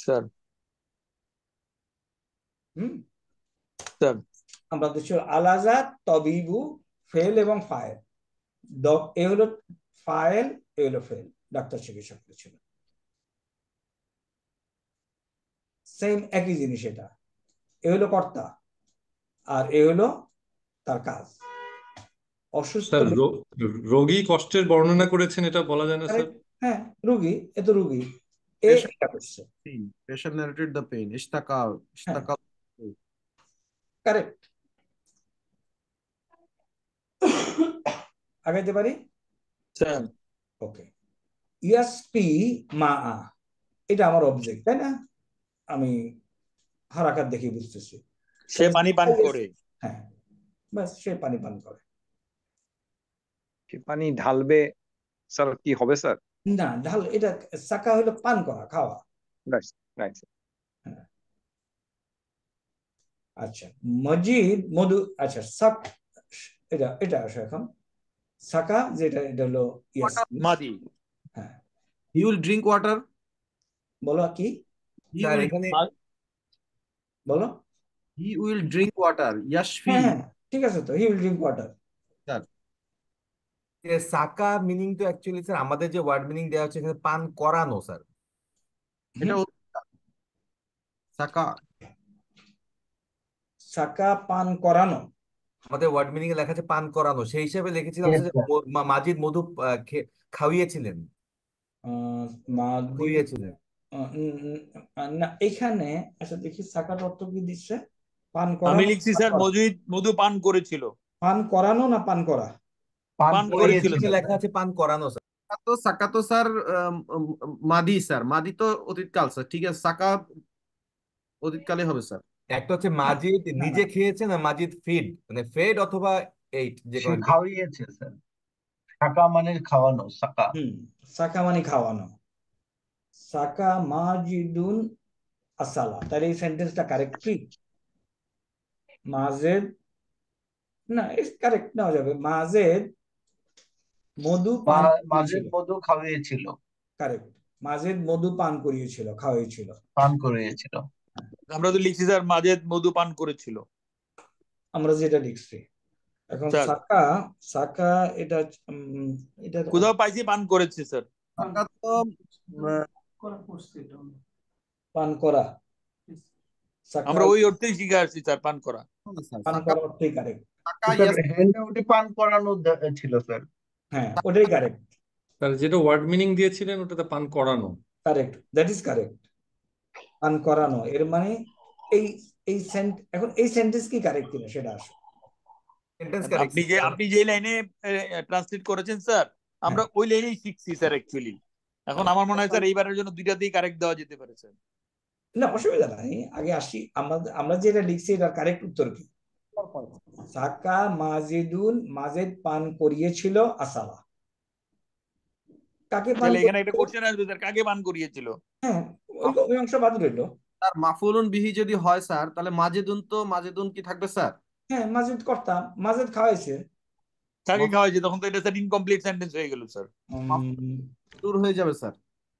স্যার হুম স্যার আমরা দেখছি আলাজা তবিবু ফেল এবং ফায়েল এ হলো ফায়েল এ হলো ফেল ডাক্তার চিকিৎসা করেছিল সেম একই জিনিস এটা এ হলো কর্তা আর এ হলো তার কাজ অসুস্থ রোগী কষ্টের বর্ণনা করেছেন এটা বলা যায় না স্যার হ্যাঁ রোগী এ তো রোগী হ্যাঁ, আগাইতে পারি মা এটা আমার অবজেক্ট তাই না আমি হারাকার দেখে বুঝতেছি সে পানি পান করে হ্যাঁ সে পানি পান করে সে পানি ঢালবে স্যার কি হবে স্যার না ঢাল এটা সাকা হলো পান করা খাওয়া হ্যাঁ। আচ্ছা মজিদ মধু আচ্ছা সাক এটা এটা এখন সাকা যেটা এটা হলো মাদি হ্যাঁ হি ড্রিঙ্ক ওয়াটার বলো কি বলো হি উইল ড্রিঙ্ক ওয়াটার ইয়াশফি হ্যাঁ ঠিক আছে তো হি উইল ড্রিঙ্ক ওয়াটার সাকা মিনিং তো অ্যাকচুয়ালি স্যার আমাদের যে ওয়ার্ড মিনিং দেওয়া হচ্ছে এখানে পান করানো স্যার সাকা সাকা পান করানো আমাদের ওয়ার্ড মিনিং এ লেখা আছে পান করানো সেই হিসাবে লিখেছিলাম যে মাজিদ মধু খাওয়িয়েছিলেন খাওয়িয়েছিলেন না এখানে আচ্ছা দেখি সাকার অর্থ কি দিচ্ছে পান করা আমি লিখছি স্যার মজুদ মধু পান করেছিল পান করানো না পান করা পান করেছিল লেখা আছে পান করানো স্যার তো সাকা তো স্যার মাদি স্যার মাদি তো অতীতকাল স্যার ঠিক আছে সাকা অতীতকালে হবে স্যার একটা হচ্ছে মাজিদ নিজে খেয়েছে না মাজিদ ফিড মানে ফেড অথবা এইট যে সে খাওয়িয়েছে স্যার সাকা মানে খাওয়ানো সাকা হুম সাকা মানে খাওয়ানো সাকা মাজিদুন আসালা তাহলে এই সেন্টেন্সটা কারেক্ট মাজেদ না কারেক্ট নেওয়া যাবে মাজেদ মধু পান মাজেদ মধু খাওয়িয়েছিল কারেক্ট মাজেদ মধু পান করিয়েছিল খাওয়িয়েছিল পান করিয়েছিল হ্যাঁ। আমরা তো লিখছি স্যার মাজেদ মধু পান করেছিল আমরা যেটা লিখছি এখন সাকা সাকা এটা এটা কোথাও পাইছি পান করেছে স্যার সাকা তো পান করা আমরা ওই অর্থেই শিখে আসছি স্যার পান করা পান করানো ছিল স্যার হ্যাঁ ওটাই কারেক্ট যেটা ওয়ার্ড মিনিং দিয়েছিলেন ওটাতে পান করানো কারেক্ট দ্যাট কারেক্ট পান করানো এর মানে এই এই সেন্ট এখন এই সেন্টেন্স কি কারেক্ট সেটা আচ্ছা, আপনি যে আপনি লাইনে ট্রান্সলেট করেছেন স্যার আমরা হ্যাঁ। ওই লাইনেই শিখছি স্যার এখন আমার মনে হয় স্যার আচ্ছা। এইবারের জন্য দুইটাতেই কারেক্ট দেওয়া যেতে পারে স্যার না অসুবিধা নাই আগে আসি আমাদের আমরা যেটা লিখছি এটার কারেক্ট উত্তর কি সাকা মাজিদুন মাজেদ পান করিয়েছিল আসালা কাকে পান এখানে একটা কোশ্চেন আসবে স্যার কাকে পান করিয়েছিল হ্যাঁ ওই অংশ বাদ রইল স্যার মাফুলুন বিহি যদি হয় স্যার তাহলে মাজেদুন তো মাজেদুন কি থাকবে স্যার হ্যাঁ মাজেদ কর্তা মাজেদ খাওয়াইছে কাকে খাওয়াইছে তখন তো এটা স্যার ইনকমপ্লিট সেন্টেন্স হয়ে গেল স্যার দূর হয়ে যাবে স্যার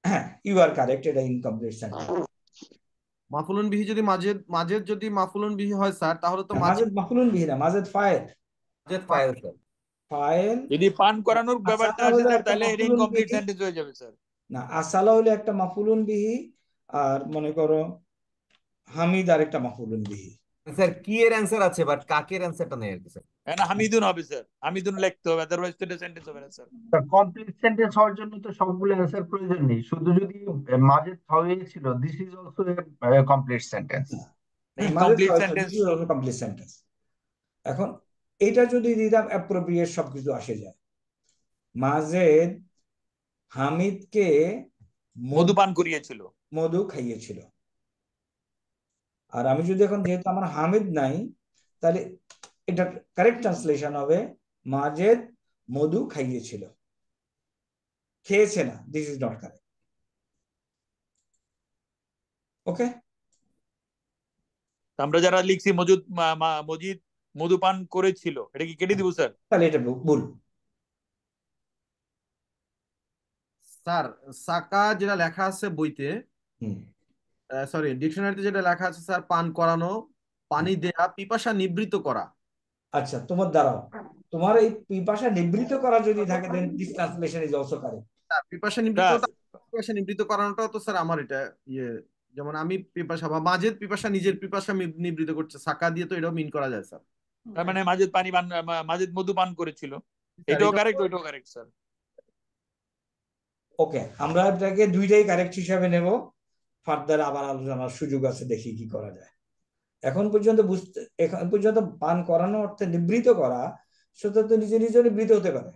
হ্যাঁ ইউ আর কারেক্ট এটা ইনকমপ্লিট সেন্টেন্স মাফুলুন বিহি যদি মাজেদ মাজেদ যদি মাফুলুন বিহি হয় স্যার তাহলে তো মাজেদ মাফুলন বিহি না মাজেদ ফায়েল মাজেদ ফায়েল যদি পান করানোর আচ্ছা, ব্যাপারটা আছে স্যার তাহলে এটা ইনকমপ্লিট সেন্টেন্স হয়ে যাবে স্যার না আসালা হলো একটা মাফুলুন বিহি আর মনে করো হামিদ আর একটা মাফুলুন বিহি স্যার কি এর অ্যানসার আছে বাট কাকের অ্যানসারটা নেই আর কি স্যার হামিদুন হবে স্যার হামিদুন লিখতে হবে আদারওয়াইজ তো সেন্টেন্স হবে না স্যার কমপ্লিট সেন্টেন্স হওয়ার জন্য তো সবগুলো অ্যানসার প্রয়োজন নেই শুধু যদি মাঝে থাওয়ে ছিল this is also a complete sentence complete sentence complete sentence এখন এটা যদি দিতাম অ্যাপ্রোপ্রিয়েট সবকিছু আসে যায় মাজেদ হামিদকে মধু পান করিয়েছিল মধু খাইয়েছিল আর আমি যদি এখন যেহেতু আমার হামিদ নাই তাহলে এটা কারেক্ট ট্রান্সলেশন হবে মাজেদ মধু খাইয়েছিল খেয়েছে না this is not correct okay আমরা যারা লিখছি মজুদ মজিদ মধু পান করেছিল এটা কি কেটে দিব স্যার তাহলে এটা ভুল স্যার সাকা যেটা লেখা আছে বইতে সরি ডিকশনারিতে যেটা লেখা আছে স্যার পান করানো পানি দেয়া পিপাসা নিবৃত করা আচ্ছা তোমার দ্বারাও হ্যাঁ। তোমার এই পিপাসা নিবৃত করা যদি থাকে then this translation is also correct পিপাসা নিবৃত পিপাসা নিবৃত করানোটাও তো স্যার আমার এটা ইয়ে যেমন আমি পিপাসা বা মাঝের পিপাসা নিজের পিপাসা নিবৃত করছে সাকা দিয়ে তো এটাও মিন করা যায় স্যার তার মানে মাঝের পানি পান মাঝের মধু পান করেছিল এটাও কারেক্ট ওইটাও কারেক্ট স্যার ওকে আমরা এটাকে দুইটাই কারেক্ট হিসাবে নেব ফার্দার আবার আলোচনার সুযোগ আছে দেখি কি করা যায় এখন পর্যন্ত বুঝতে এখন পর্যন্ত পান করানো অর্থে নিবৃত করা সেটা তো নিজে নিজে নিবৃত হতে পারে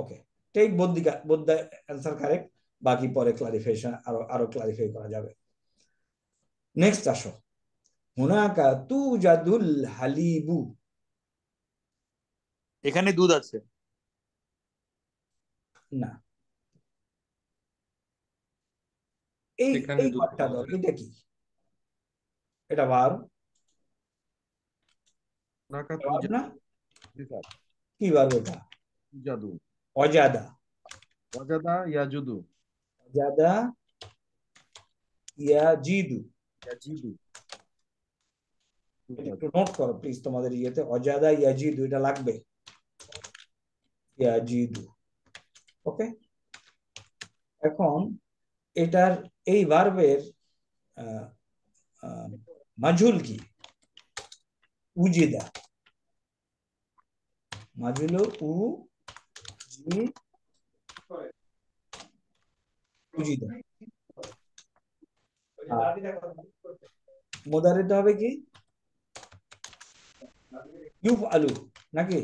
ওকে টেক অ্যান্সার কারেক্ট বাকি পরে ক্লারিফিকেশন আরো আরো ক্লারিফাই করা যাবে নেক্সট আসো হুনাকা জাদুল হালিবু এখানে দুধ আছে না এই এই এটা কি এটা ভার্ব না কি ভার্ব এটা জাদু অজাদা অজাদা ইয়াজুদু অজাদা ইয়াজিদু ইয়াজিদু একটু নোট করো প্লিজ তোমাদের ইয়েতে অজাদা ইয়াজিদু এটা লাগবে ইয়া ইয়াজিদু ওকে এখন এটার এই ভার্বের মাঝুল কি উজিদা মাঝুল উ উজিদা মোদারেটা হবে কি ইউফ আলু নাকি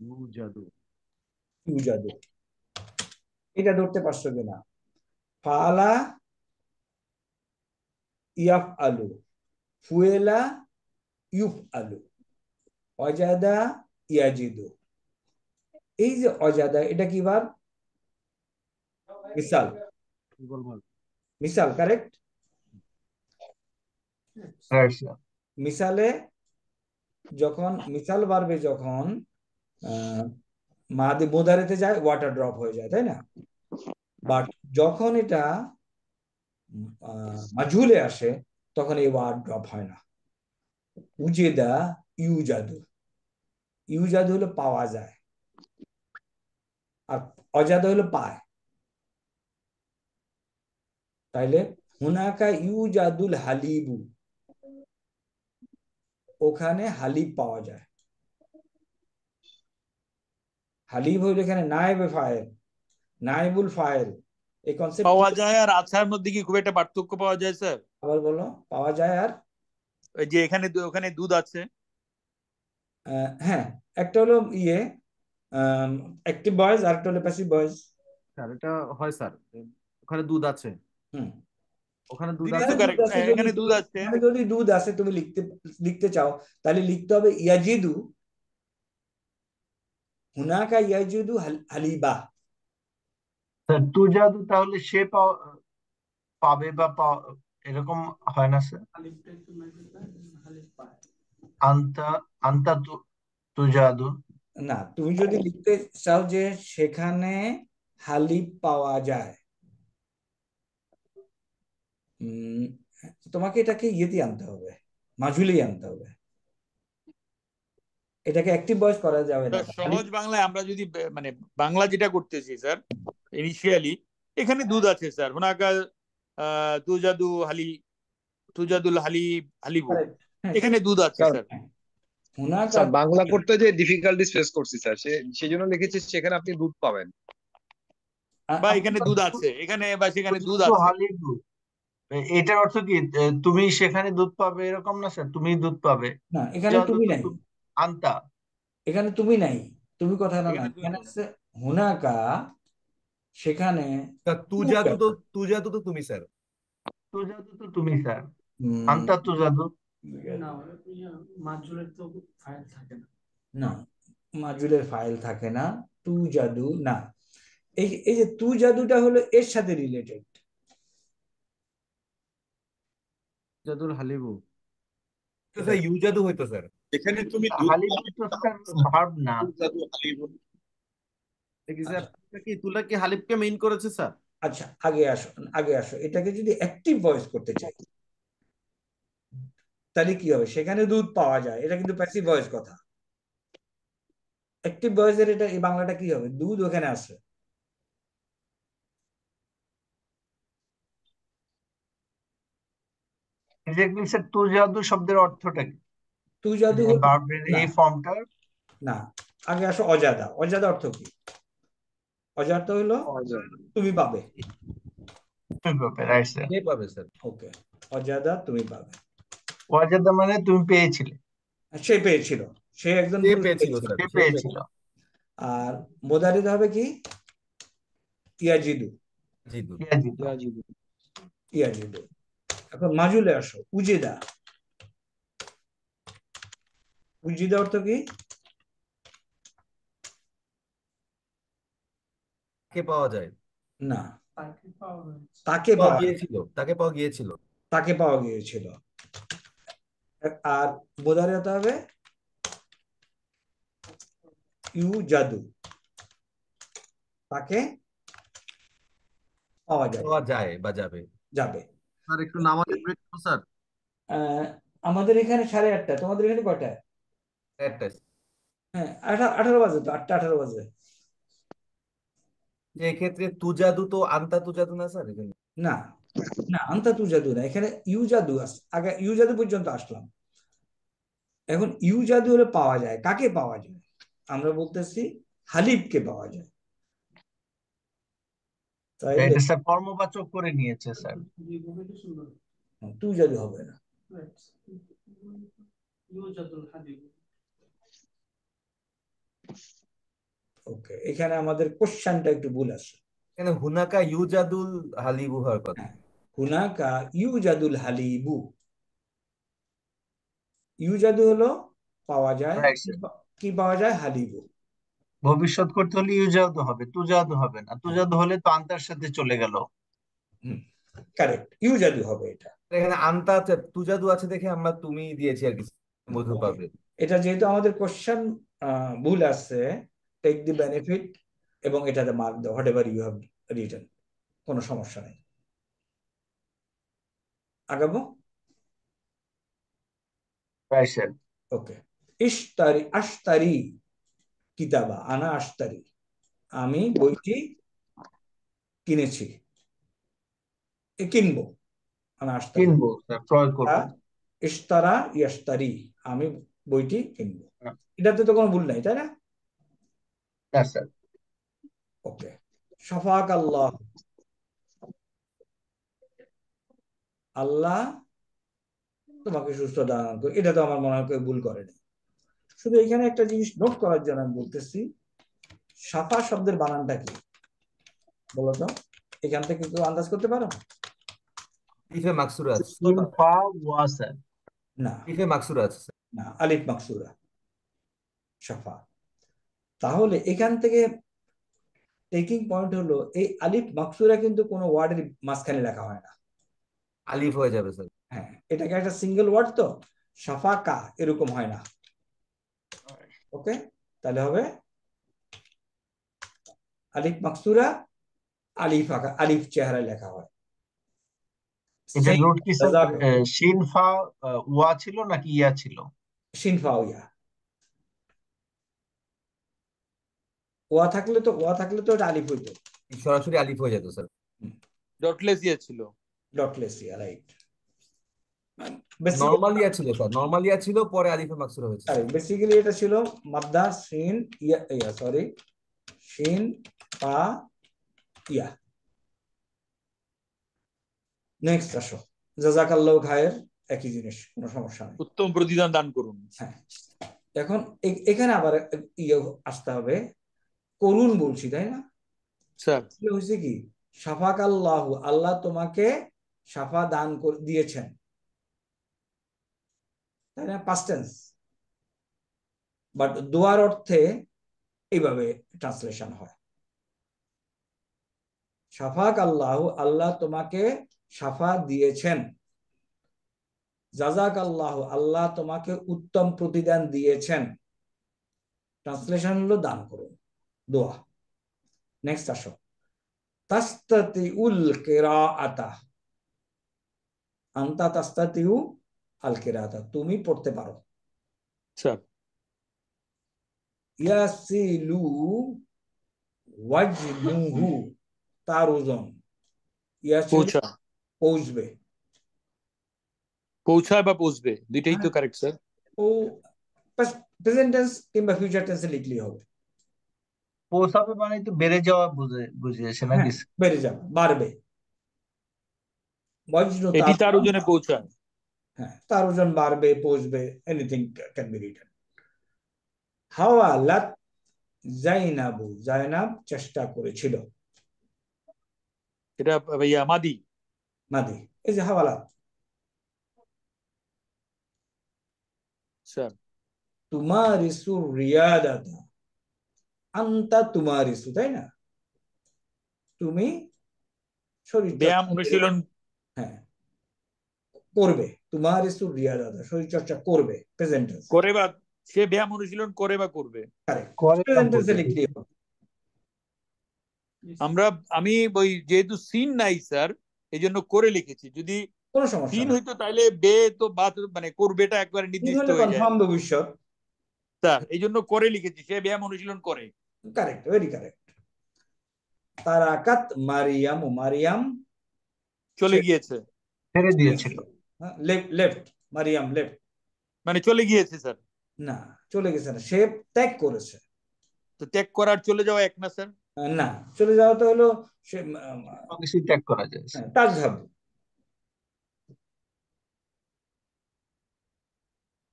ইউজাদু এটা ধরতে পারছো কিনা ফালা ইয়াফ আলু ফুয়েলা ইউফ আলু অজাদা ইয়াজিদু এই যে অজাদা এটা কি বার মিসাল মিসাল কারেক্ট হ্যাঁ, মিসালে যখন মিসাল বাড়বে যখন মাদে মোদারেতে যায় ওয়াটার ড্রপ হয়ে যায় তাই না বাট যখন এটা মাঝুলে আসে তখন এই ওয়ার্ড ড্রপ হয় না উজেদা ইউজাদু ইউজাদু হলো পাওয়া যায় আর অজাদু হলো পায় তাইলে হুনাকা ইউজাদুল হালিবু ওখানে হালিব পাওয়া যায় হালিব হইল এখানে নায়েবে ফায়েল নায়েবুল ফায়েল এই কনসেপ্ট পাওয়া যায় আর আছার মধ্যে কি খুব একটা পার্থক্য পাওয়া যায় স্যার আবার বলো পাওয়া যায় আর ওই যে এখানে ওখানে দুধ আছে হ্যাঁ একটা হলো ইয়ে অ্যাক্টিভ বয়েজ আর একটা হলো প্যাসিভ বয়েজ স্যার এটা হয় স্যার ওখানে দুধ আছে হুম ওখানে দুধ আছে এখানে দুধ আছে যদি দুধ আছে তুমি লিখতে লিখতে চাও তাহলে লিখতে হবে ইয়াজিদু হুনাকা ইয়াজিদু হালিবা স্যার যাদু তাহলে সে পাবে বা এরকম হয় না স্যার আন্তা আন্তা তু জাদু না তুমি যদি লিখতে চাও যে সেখানে হালিব পাওয়া যায় তোমাকে এটাকে ইয়েতে আনতে হবে মাজুলেই আনতে হবে এটাকে অ্যাক্টিভ ভয়েস করা যাবে না সহজ বাংলায় আমরা যদি মানে বাংলা যেটা করতেছি স্যার ইনিশিয়ালি এখানে দুধ আছে স্যার হোনাকা দুজাদু হালি তুজাদুল হালি হালি হ্যাঁ। এখানে দুধ আছে স্যার স্যার বাংলা করতে যে ডিফিকাল্টিস ফেস করছি স্যার সেই জন্য লিখেছি সেখানে আপনি দুধ পাবেন বা এখানে দুধ আছে এখানে বা সেখানে দুধ আছে দুধ এটার অর্থ কি তুমি সেখানে দুধ পাবে এরকম না স্যার তুমি দুধ পাবে না এখানে তুমি নাই আন্তা এখানে তুমি নাই তুমি কথা না এখানে আছে হুনাকা সেখানে স্যার তুজাতু তো তুজাতু তো তুমি স্যার তুজাদু তো তুমি স্যার আন্তা তুজাদু না মাজুলের তো ফাইল থাকে না না ফাইল থাকে না তু জাদু না এই এই যে তু জাদুটা হলো এর সাথে রিলেটেড জাদুল হালিবু তো স্যার ইউ জাদু হইতো স্যার এখানে তুমি তুলাকে হালিফকে মেইন করেছে স্যার আচ্ছা আগে আসো আগে আসো এটাকে যদি অ্যাক্টিভ ভয়েস করতে চাই তাহলে কি হবে সেখানে দুধ পাওয়া যায় এটা কিন্তু প্যাসিভ ভয়েস কথা অ্যাক্টিভ ভয়েসের এটা এই বাংলাটা কি হবে দুধ ওখানে আসে এক্স্যাক্টলি স্যার তুজাদু শব্দের অর্থটা কি তুই যদি এই ফর্মটা না আগে আসো অজাদা অজাদা অর্থ কি অজাদা হলো তুমি পাবে তুমি পাবে স্যার ওকে অজাদা তুমি পাবে অজাদা মানে তুমি পেয়েছিলে সে পেয়েছিল সে একজন পেয়েছিল আর মোদারিদ হবে কি ইয়াজিদু ইয়াজিদু ইয়াজিদু এখন মাজুলে আসো উজেদা উজিদা অর্থ কি পাওয়া যায় না তাকে পাওয়া গিয়েছিল তাকে পাওয়া গিয়েছিল তাকে পাওয়া গিয়েছিল আর বোধারে হতে হবে ইউ জাদু তাকে পাওয়া যায় পাওয়া যায় বা যাবে যাবে স্যার একটু নামাজ ব্রেক স্যার আমাদের এখানে সাড়ে আটটা তোমাদের এখানে কয়টায় হ্যাঁ আঠারো বাজে হলে পাওয়া যায় কাকে পাওয়া যায় আমরা বলতেছি হালিবকে পাওয়া যায় কর্মবাচক করে নিয়েছে স্যার তুজাদু হবে না ইউজাদুল হালিব ওকে এখানে আমাদের কোশ্চেনটা একটু ভুল আছে এখানে হুনাকা ইউজাদুল হালিবু হওয়ার কথা হ্যাঁ, হুনাকা ইউজাদুল হালিবু ইউজাদু হলো পাওয়া যায় কি পাওয়া যায় হালিবু ভবিষ্যৎ করতে হলে ইউজাদু হবে তুজাদু হবে না তুজাদু হলে তো আন্তার সাথে চলে গেল কারেক্ট ইউজাদু হবে এটা এখানে আন্তা তুজাদু আছে দেখে আমরা তুমি দিয়েছি আর কি মধু পাবে এটা যেহেতু আমাদের কোশ্চেন ভুল আছে টেক দি বেনিফিট এবং এটাতে মার্ক দাও whatever you have written কোনো সমস্যা নেই আগাবো ওকে ইস্তারি আস্তারি কিতাবা আনা আস্তারি আমি বইটি কিনেছি কিনবো আনা আস্তারি কিনবো করব হ্যাঁ? ইস্তারা ইয়াস্তারি আমি বইটি কিনবো হ্যাঁ। এটাতে তো কোনো ভুল নাই তাই না আল্লাহ তোমাকে সুস্থ দান করে এটা তো আমার মনে হয় ভুল করেনি শুধু এখানে একটা জিনিস নোট করার জন্য আমি বলতেছি সাফা শব্দের বানানটা কি বলতো এখান থেকে কেউ আন্দাজ করতে পারো ইফে না আলিফ মাকসুরা সাফা তাহলে এখান থেকে টেকিং পয়েন্ট হলো এই আলিফ মাকসুরা কিন্তু কোনো ওয়ার্ডের মাঝখানে লেখা হয় না আলিফ হয়ে যাবে স্যার হ্যাঁ এটাকে একটা সিঙ্গেল ওয়ার্ড তো সাফাকা এরকম হয় না ওকে তাহলে হবে আলিফ মাকসুরা আলিফ আকা আলিফ চেহারায় লেখা হয় এটা রুট কি স্যার শিনফা ওয়া ছিল নাকি ইয়া ছিল শিনফা ওয়া ওয়া থাকলে তো ওয়া থাকলে তো এটা আলিফ হইতো সরাসরি আলিফ হয়ে যেত স্যার ডটলেস ইয়া ছিল ডটলেস ইয়া রাইট নরমাল ইয়া ছিল স্যার নরমাল ইয়া ছিল পরে আলিফে মাকসুর হয়েছে বেসিক্যালি এটা ছিল মাদ্দা শিন ইয়া ইয়া সরি শিন পা ইয়া নেক্সট আসো জাজাকাল্লাহ খায়ের একই জিনিস কোনো সমস্যা নেই উত্তম প্রতিদান দান করুন হ্যাঁ এখন এখানে আবার ইয়ে আসতে হবে করুন বলছি তাই না হয়েছে কি সাফাক আল্লাহ আল্লাহ তোমাকে সাফা দান দিয়েছেন তাই না পাস্টেন্স বাট দোয়ার অর্থে এইভাবে ট্রান্সলেশন হয় সাফাক আল্লাহ আল্লাহ তোমাকে সাফা দিয়েছেন জাজাক আল্লাহ আল্লাহ তোমাকে উত্তম প্রতিদান দিয়েছেন ট্রান্সলেশন হলো দান করুন दुआ नेक्स्ट अशो तस्तति उल কিরাআতা আনতা তাস্তাতিউ আল কিরাআতা তুমি পড়তে পারো আচ্ছা ইয়াসিলু ওয়াজহুহু তার ওজন পৌঁছা পৌঁছবে পৌঁছায় বা পৌঁছবে দুইটাই তো কারেক্ট স্যার ও প্রেজেন্ট টেন্স কিংবা ফিউচার টেন্সে লিখলেই হবে পৌঁছাবে মানে তো বেড়ে যাওয়া বুঝে বুঝিয়েছে হ্যাঁ, নাকি বেড়ে যাবে বাড়বে এটি তার ওজনে পৌঁছায় হ্যাঁ তার ওজন বাড়বে পৌঁছবে এনিথিং ক্যান বি রিটার্ন হাওয়া লাত জাইনাবু জাইনাব চেষ্টা করেছিল এটা ভাইয়া মাদি মাদি এই যে হাওয়ালাত স্যার তোমার রিয়াদাতা আন্তা তোমার ইসু তাই না তুমি শরীর ব্যায়াম অনুশীলন হ্যাঁ করবে তোমার ইসু রিয়া দাদা শরীর চর্চা করবে প্রেজেন্ট করে বা সে ব্যায়াম অনুশীলন করে বা করবে আমরা আমি ওই যেহেতু সিন নাই স্যার এই জন্য করে লিখেছি যদি কোনো সমস্যা সিন হইতো তাহলে বে তো বাত মানে করবেটা একবারে নির্দিষ্ট হয়ে যায় ভবিষ্যৎ স্যার এই জন্য করে লিখেছি সে ব্যায়াম অনুশীলন করে কারেক্ট ভেরি correct. তারাকাত মারিয়ামু মারিয়াম চলে গিয়েছে ছেড়ে দিয়েছিল লেফট মারিয়াম লেফট মানে চলে গিয়েছে স্যার না চলে গেছে না সে ত্যাগ করেছে তো ত্যাগ করার চলে যাওয়া এক না স্যার না চলে যাওয়া তো হলো সে ত্যাগ করা যায় হ্যাঁ, তার ধাপ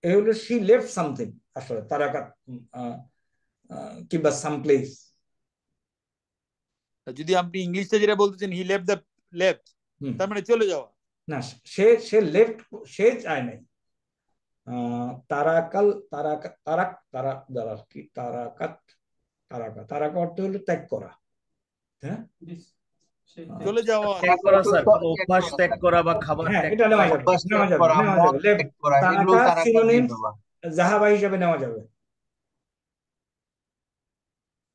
এ হলো সি লেফট সামথিং আসলে তারাকাত কিংবা সামপ্লেস যদি আপনি ইংলিশে যেটা বলতেছেন হি লেফট দ্য লেফট তার মানে চলে যাওয়া না সে সে লেফট সে চায় নাই তারাকাল তারাকা তারাক তারা কি তারাকাত তারাকা তারাকা অর্থ হলো ত্যাগ করা হ্যাঁ চলে যাওয়া ত্যাগ করা বা খাবার জাহাবা হ্যাঁ, হিসাবে নেওয়া যাবে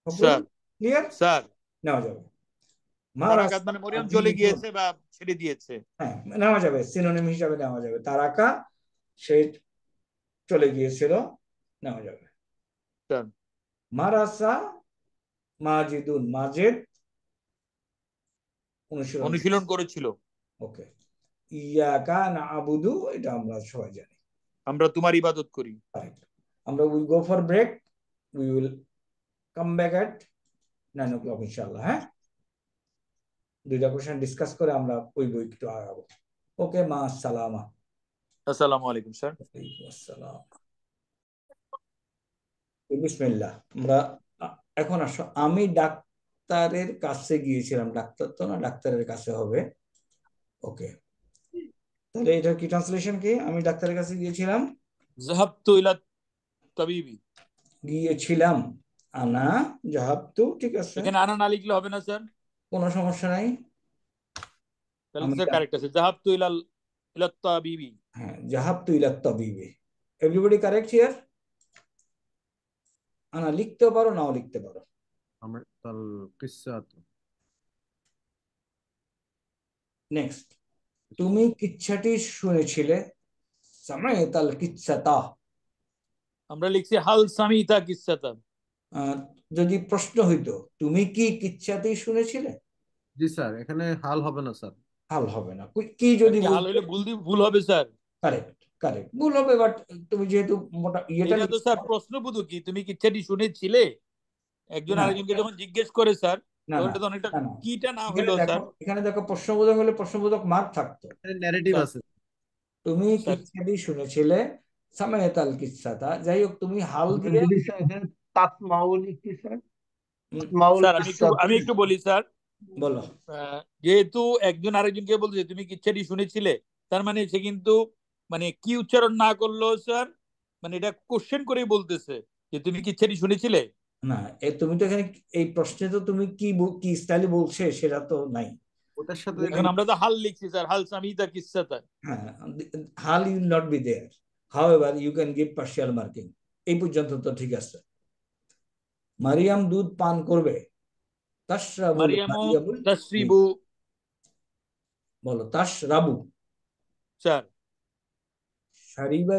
হ্যাঁ নেওয়া যাবে তারাকা চলে গিয়েছিল মাজেদ অনুশীলন অনুশীলন করেছিল ওকে ইয়াকা না আবুদু এটা আমরা সবাই জানি আমরা তোমার ইবাদত করি আমরা we go for break we will back back nine o'clock ইনশাল্লাহ হ্যাঁ দুইটা কোশ্চেন ডিসকাস করে আমরা ওই বই একটু আগাবো ওকে মা আসসালাম আসসালামু আলাইকুম স্যার আসসালাম বিসমিল্লাহ আমরা এখন আসো আমি ডাক্তারের কাছে গিয়েছিলাম ডাক্তার তো না ডাক্তারের কাছে হবে ওকে তাহলে এটা কি ট্রান্সলেশন কি আমি ডাক্তারের কাছে গিয়েছিলাম জাহাবতু ইলা তাবিবি গিয়েছিলাম আনা জাহাবতু ঠিক আছে এখানে আনা না লিখলে হবে না স্যার কোনো সমস্যা নাই তাহলে স্যার কারেক্ট আছে জাহাবতু ইলাল ইলাত তাবিবি হ্যাঁ জাহাবতু ইলাত তাবিবি এভরিবডি কারেক্ট হিয়ার আনা লিখতে পারো নাও লিখতে পারো আমার তাল কিসসাত নেক্সট তুমি কিচ্ছাটি শুনেছিলে তাল কিচ্ছাতা আমরা লিখছি হাল সামিতা কিচ্ছাতা যদি প্রশ্ন হইতো তুমি কি কিচ্ছাতেই শুনেছিলে জি স্যার এখানে হাল হবে না স্যার হাল হবে না কি যদি হাল হইলে ভুল ভুল হবে স্যার কারেক্ট কারেক্ট ভুল হবে বাট তুমি যেহেতু মোটা এটা তো স্যার প্রশ্ন বুধু কি তুমি কিচ্ছাটি শুনেছিলে একজন আরেকজনকে যখন জিজ্ঞেস করে স্যার কিটা না হলো স্যার এখানে দেখো প্রশ্নবোধক হলে প্রশ্নবোধক মার্ক থাকতো ন্যারেটিভ আছে তুমি কিচ্ছাটি শুনেছিলে সামায়াতাল কিচ্ছাতা যাই হোক তুমি হাল দিয়ে আমি একটু বলি স্যার বলো যেহেতু একজন আরেকজনকে বলছে তুমি শুনেছিলে তার মানে সে কিন্তু মানে কি উচ্চারণ না করলো স্যার মানে এটা কোশ্চেন করেই বলতেছে যে তুমি শুনেছিলে না তুমি তো এখানে এই প্রশ্নে তো তুমি কি কি স্টাইলে বলছে সেটা তো নাই ওটার সাথে এখন আমরা তো হাল লিখছি স্যার হাল সামিদা কিসসাতা হ্যাঁ, হাল you not be there however you can give partial marking এই পর্যন্ত তো ঠিক আছে মারিয়াম দুধ পান করবে বলো তাশরাবু স্যার শারিবা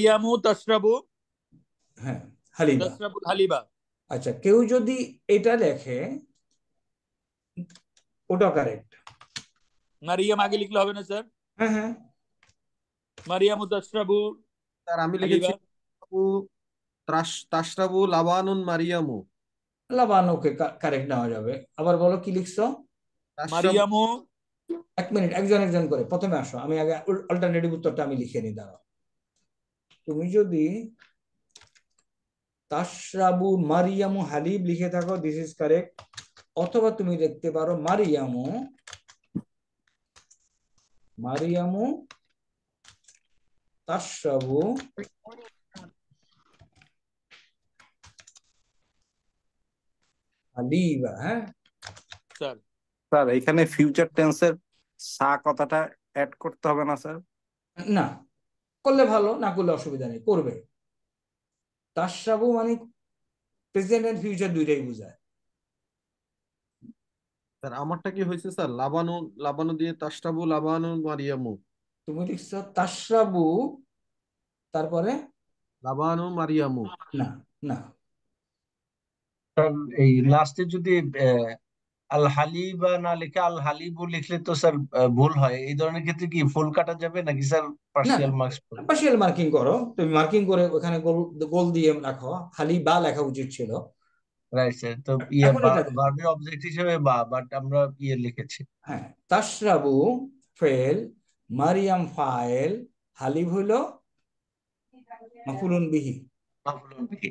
ইয়া হালিবা আচ্ছা কেউ যদি এটা লেখে ওটা কারেক্ট মারিয়াম আগে লিখলে হবে না স্যার হ্যাঁ হ্যাঁ মারিয়ামু তাশরাবু স্যার আমি লিখেছি তাশরাবু লাবানুন মারিয়ামু লাবানুকে কারেক্ট নেওয়া যাবে আবার বলো কি লিখছো মারিয়ামু এক মিনিট একজন একজন করে প্রথমে আসো আমি আগে অল্টারনেটিভ উত্তরটা আমি লিখে নিই দাঁড়াও তুমি যদি তাশরাবু মারিয়ামু হালিব লিখে থাকো দিস ইজ কারেক্ট অথবা তুমি দেখতে পারো মারিয়ামু মারিয়ামু তাশরাবু হালিবা হ্যাঁ স্যার এখানে ফিউচার টেন্সের সা কথাটা অ্যাড করতে হবে না স্যার না করলে ভালো না করলে অসুবিধা নেই করবে তাশরাবু মানে প্রেজেন্ট এন্ড ফিউচার দুইটাই বোঝায় স্যার আমারটা কি হয়েছে স্যার লাবানু লাবানু দিয়ে তাশরাবু লাবানু মারিয়ামু তুমি লিখছো তাশরাবু তারপরে লাবানু মারিয়ামু না না স্যার এই লাস্টে যদি আল হালিবা না লিখে আল হালিবু লিখলে তো স্যার ভুল হয় এই ধরনের ক্ষেত্রে কি ফুল কাটা যাবে নাকি sir partial marks partial marking করো তুমি মার্কিং করে ওখানে গোল গোল দিয়ে রাখো হালিবা লেখা উচিত ছিল রাইট স্যার তো ইয়ে ভার্ব অবজেক্ট হিসেবে বা বাট আমরা ইয়ে লিখেছি হ্যাঁ তাশরাবু ফেল মারিয়াম ফাইল হালিব হলো মাফুলুন বিহি মাফুলুন বিহি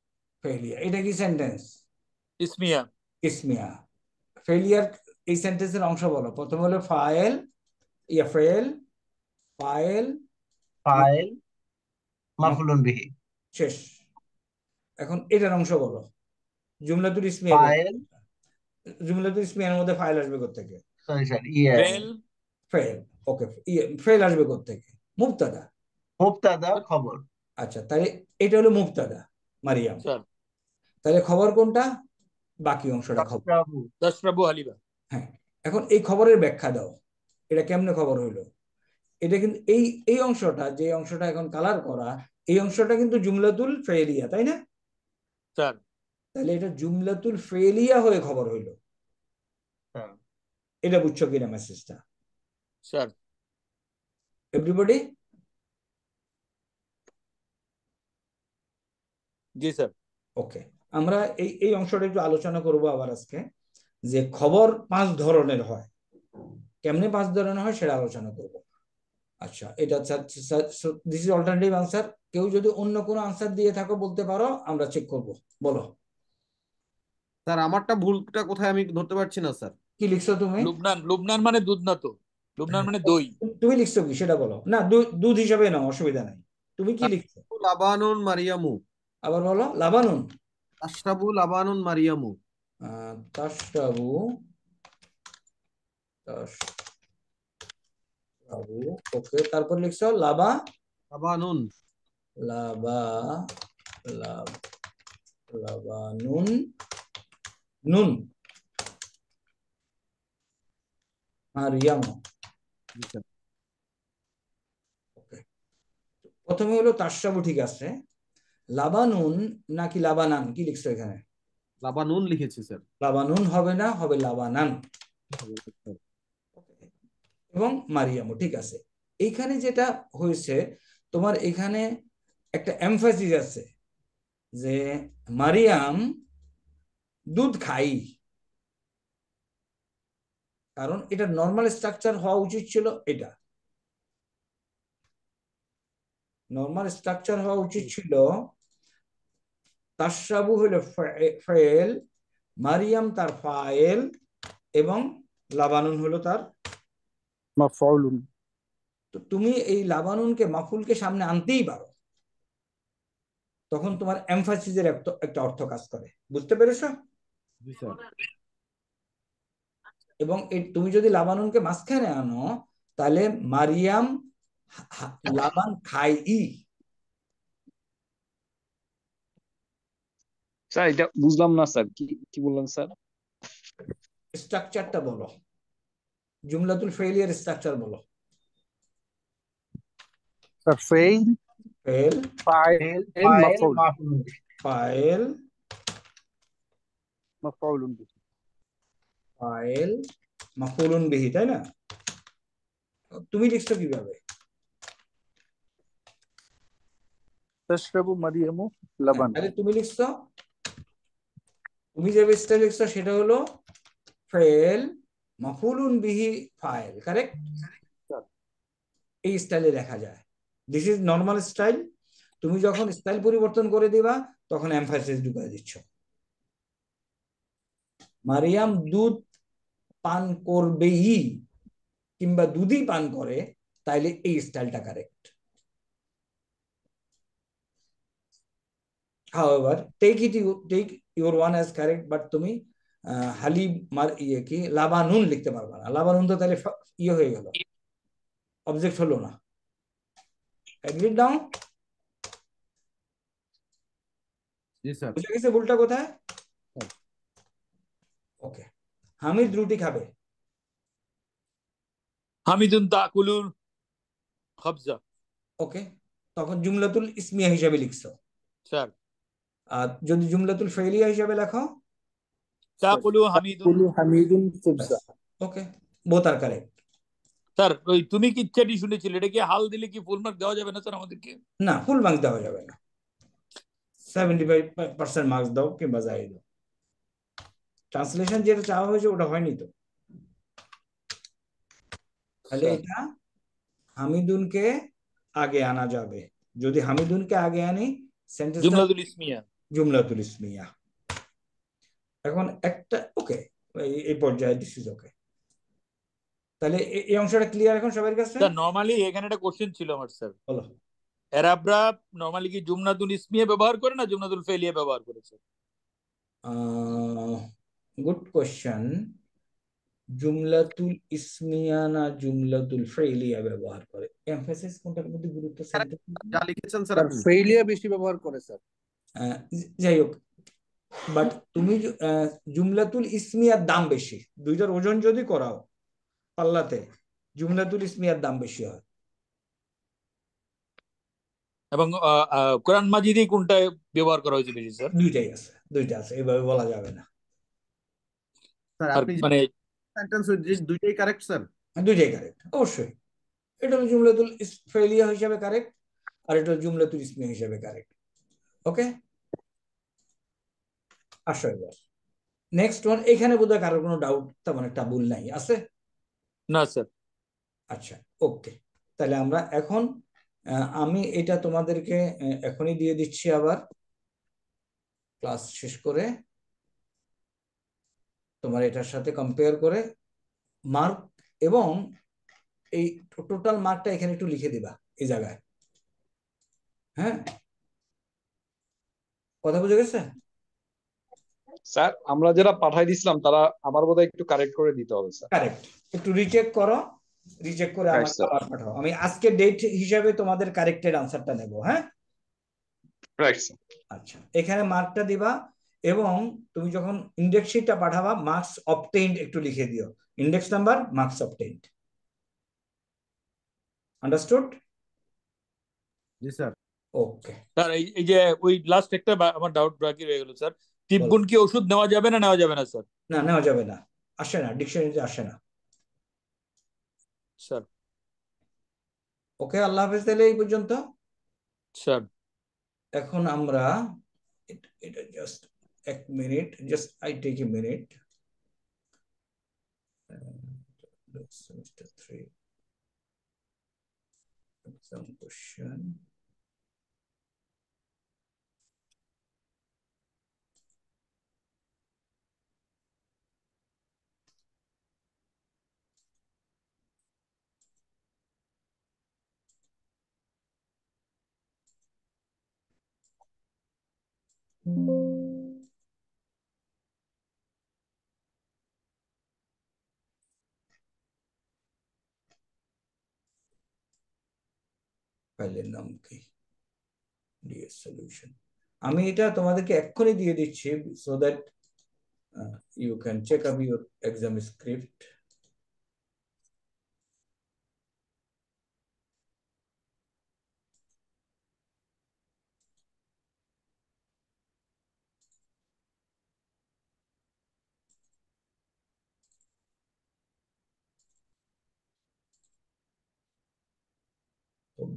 ফেলিয়ার এটা কি সেন্টেন্স ইসমিয়া ইসমিয়া ফেলিয়ার এই সেন্টেন্সের অংশ বলো প্রথম হলো ফাইল ইয়া ফেল ফাইল ফাইল মাফুলুন বিহি শেষ এখন এটার অংশ বলো জুমলাতুল ইসমিয়া ফাইল জুমলাতুল ইসমিয়ার মধ্যে ফাইল আসবে কোত্থেকে সরি স্যার ইয়া ফেল ওকে ফেল আসবে কোত্থেকে মুবতাদা মুবতাদা খবর আচ্ছা তাহলে এটা হলো মুবতাদা মারিয়াম স্যার তাহলে খবর কোনটা বাকি অংশটা খবর দশপ্রভু হালিবা হ্যাঁ এখন এই খবরের ব্যাখ্যা দাও এটা কেমনে খবর হইলো এটা কিন্তু এই এই অংশটা যে অংশটা এখন কালার করা এই অংশটা কিন্তু জুমলাতুল ফেলিয়া তাই না স্যার তাহলে এটা জুমলাতুল ফেলিয়া হয়ে খবর হইলো হ্যাঁ। এটা বুঝছো কিনা মেসেজটা স্যার এভরিবডি জি স্যার ওকে আমরা এই এই অংশটা একটু আলোচনা করব আবার আজকে যে খবর পাঁচ ধরনের হয় কেমনে পাঁচ ধরনের হয় সেটা আলোচনা করব আচ্ছা এটা দিস ইজ অল্টারনেটিভ আনসার কেউ যদি অন্য কোনো আনসার দিয়ে থাকো বলতে পারো আমরা চেক করব বলো স্যার আমারটা ভুলটা কোথায় আমি ধরতে পারছি না স্যার কি লিখছো তুমি লুবনান লুবনান মানে দুধ না তো লুবনান মানে দই তুমি লিখছো কি সেটা বলো না দুধ হিসাবে না অসুবিধা নাই তুমি কি লিখছো লাবানুন মারিয়ামু আবার বলো লাবানুন তাশরাবু লাবানুন মারিয়ামু তাশরাবু তাশরাবু ওকে তারপর লিখছো লাবা লাবানুন লাবা লাব লাবানুন নুন মারিয়ামু আচ্ছা। প্রথমে হলো তাশরাবু ঠিক আছে লাবানুন নাকি লাবানান কি লিখছো এখানে লাবানুন লিখেছে স্যার লাবানুন হবে না হবে লাবানান এবং মারিয়ামও ঠিক আছে এইখানে যেটা হয়েছে তোমার এখানে একটা এমফাসিস আছে যে মারিয়াম দুধ খাই কারণ এটা নর্মাল স্ট্রাকচার হওয়া উচিত ছিল এটা নর্মাল স্ট্রাকচার হওয়া উচিত ছিল তাসাবু হলো ফেল মারিয়াম তার ফায়েল এবং লাবানুন হলো তার মাফাউলুন তো তুমি এই লাবানুনকে মাফুলকে সামনে আনতেই পারো তখন তোমার এমফাসিসের একটা অর্থ কাজ করে বুঝতে পেরেছো এবং তুমি যদি লাবানুনকে মাঝখানে আনো তাহলে মারিয়াম লাবান খাই ই স্যার এটা বুঝলাম না স্যার কি কি বললেন স্যার স্ট্রাকচারটা বলো জুমলাতুল ফেইলিয়ার স্ট্রাকচার বলো স্যার ফেইল ফেল ফাইল মাফউল ফাইল মাফউলুন বিহি ফাইল মাফউলুন বিহি তাই না তুমি লিখছো কিভাবে تشرب مريم لبن আরে তুমি লিখছো তুমি যে বেসটা লিখছো সেটা হলো ফেল মফুলুন বিহি ফাইল কারেক্ট এই স্টাইলে দেখা যায় দিস ইজ নর্মাল স্টাইল তুমি যখন স্টাইল পরিবর্তন করে দিবা তখন এমফাসিস ঢুকাই দিচ্ছ মারিয়াম দুধ পান করবেই কিংবা দুধই পান করে তাইলে এই স্টাইলটা correct However, take it you take your one as correct, but তুমি হালি মার ইয়ে কি লাবানুন লিখতে পারবা না লাবানুন তো তাহলে ইয়ে হয়ে গেল অবজেক্ট হলো না এগ্রিড ডাউন বুঝে গেছে ভুলটা কোথায় ওকে হামিদ রুটি খাবে হামিদুন তাকুলুর খাবজা ওকে তখন জুমলাতুল ইসমিয়া হিসাবে লিখছো স্যার যদি জুমলাতুল ফেইলিয়া হিসাবে লেখ তাকুলু হামিদুন ফুজাহ ওকে বহুত करेक्ट স্যার তুমি কি ইচ্ছা দি শুনেছিলে এটা কি হাল দিলি কি ফুল মার্ক দেওয়া যাবে না স্যার আমাদের কি না ফুল মার্ক দেওয়া যাবে না 75% মার্কস দাও কি বজায় দাও ট্রান্সলেশন যেটা চাও সেটা হয় নাই তো তাহলে এটা হামিদুন কে আগে আনা যাবে যদি হামিদুন কে আগে আনি সেন্টেন্স জুমলাতুল ইসমিয়া জুমলাতুল ইসমিয়া এখন একটা ওকে এই পর্যায়ে দিস ইজ ওকে তাহলে এই অংশটা ক্লিয়ার এখন সবার কাছে নরমালি এখানে একটা কোশ্চেন ছিল আমার স্যার বলো এরাবরা নরমালি কি জুমনাতুল ইসমিয়া ব্যবহার করে না জুমনাতুল ফেলিয়া ব্যবহার করেছে গুড কোশ্চেন জুমলাতুল ইসমিয়া না জুমলাতুল ফেলিয়া ব্যবহার করে এমফাসিস কোনটার মধ্যে গুরুত্ব স্যার যা লিখেছেন স্যার ফেলিয়া বেশি ব্যবহার করে স্যার যাই হোক বাট তুমি জুমলাতুল ইসমিয়ার দাম বেশি দুইটার ওজন যদি করাও পাল্লাতে জুমলাতুল ইসমিয়ার দাম বেশি হয় এবং কোরআন মাজিদি কোনটা ব্যবহার করা হয়েছে বেশি স্যার দুইটাই আছে দুইটা আছে এভাবে বলা যাবে না মানে সেন্টেন্স দুইটাই কারেক্ট স্যার দুইটাই কারেক্ট অবশ্যই এটা হলো জুমলাতুল ফেলিয়া হিসাবে কারেক্ট আর এটা জুমলাতুল ইসমিয়া হিসাবে কারেক্ট ওকে আসো এবার নেক্সট ওয়ান এখানে বোধহয় কারোর কোনো ডাউট তেমন একটা ভুল নাই আছে না স্যার আচ্ছা ওকে তাহলে আমরা এখন আমি এটা তোমাদেরকে এখনই দিয়ে দিচ্ছি আবার ক্লাস শেষ করে তোমার এটার সাথে কম্পেয়ার করে মার্ক এবং এই টোটাল মার্কটা এখানে একটু লিখে দিবা এই জায়গায় হ্যাঁ কথা বুঝে গেছে স্যার আমরা যারা পাঠাই দিছিলাম তারা আমার বোধহয় একটু কারেক্ট করে দিতে হবে স্যার কারেক্ট একটু রিচেক করো রিচেক করে আমার আবার পাঠাও আমি আজকে ডেট হিসাবে তোমাদের কারেক্টেড আনসারটা নেব হ্যাঁ রাইট স্যার আচ্ছা এখানে মার্কটা দিবা এবং তুমি যখন ইন্ডেক্স পাঠাবা মার্কস অবটেইনড একটু লিখে দিও index number marks obtained understood জি স্যার ওকে স্যার এই যে ওই লাস্ট একটা আমার ডাউট বাকি রয়ে গেল স্যার তিব্বুন কি ওষুধ নেওয়া যাবে না নেওয়া যাবে না স্যার না নেওয়া যাবে না আসে না ডিকশনারিতে আসে না স্যার ওকে আল্লাহ হাফেজ তাহলে এই পর্যন্ত স্যার এখন আমরা এটা জাস্ট এক minute just I take a minute semester three. Some question. আমি এটা তোমাদেরকে এক্ষুনি দিয়ে দিচ্ছি so that you can check up your exam script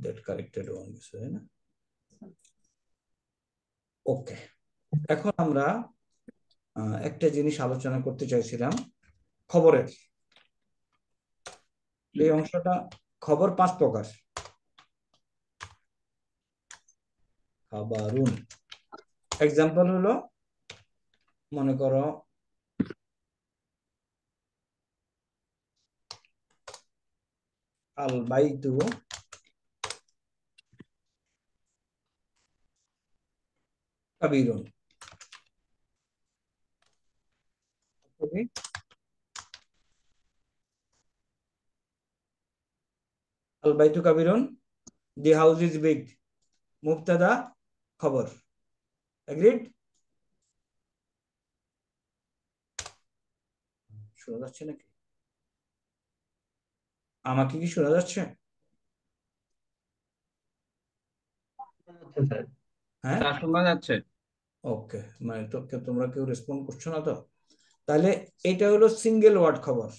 that corrected one কিছু তাই না ওকে এখন আমরা একটা জিনিস আলোচনা করতে চাইছিলাম খবরের এই অংশটা খবর পাঁচ প্রকার খাবারুন এক্সাম্পল হলো মনে করো আল বাইতু كبير okay. البيت كبير the house is big مبتدا خبر agreed শোনা যাচ্ছে নাকি আমাকে কি শোনা যাচ্ছে হ্যাঁ শোনা যাচ্ছে ওকে মানে তোকে তোমরা কেউ রেসপন্ড করছো না তো তাহলে এটা হলো সিঙ্গেল ওয়ার্ড খবর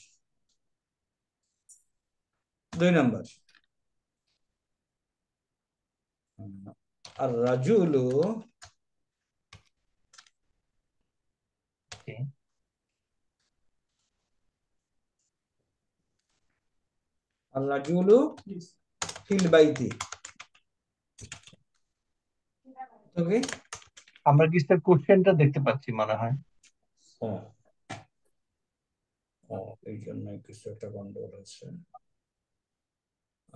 দুই নাম্বার আর রাজু হলো আর রাজু রাজুলু ফিল বাইতি ওকে আমরা কি স্যার কোশ্চেনটা দেখতে পাচ্ছি মনে হয় হ্যাঁ এই জন্য কিছু একটা গন্ডগোল আছে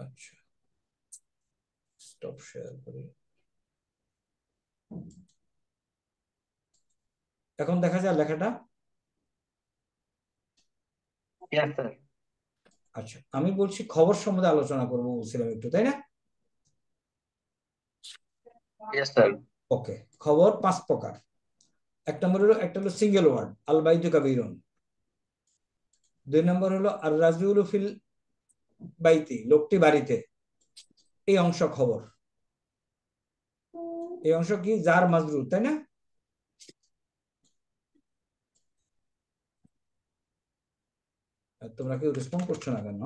আচ্ছা স্টপ শেয়ার করি এখন দেখা যায় লেখাটা ইয়েস স্যার আচ্ছা আমি বলছি খবর সম্বন্ধে আলোচনা করবো বলছিলাম একটু তাই না ইয়েস স্যার ওকে খবর পাঁচ প্রকার এক নম্বর হলো একটা হলো সিঙ্গেল ওয়ার্ড আল বাইদু কাবিরুন দুই নম্বর হলো আর রাজিউল ফিল বাইতি লোকটি বাড়িতে এই অংশ খবর এই অংশ কি যার মাজরুর তাই না তোমরা কেউ রেসপন্ড করছো না কেন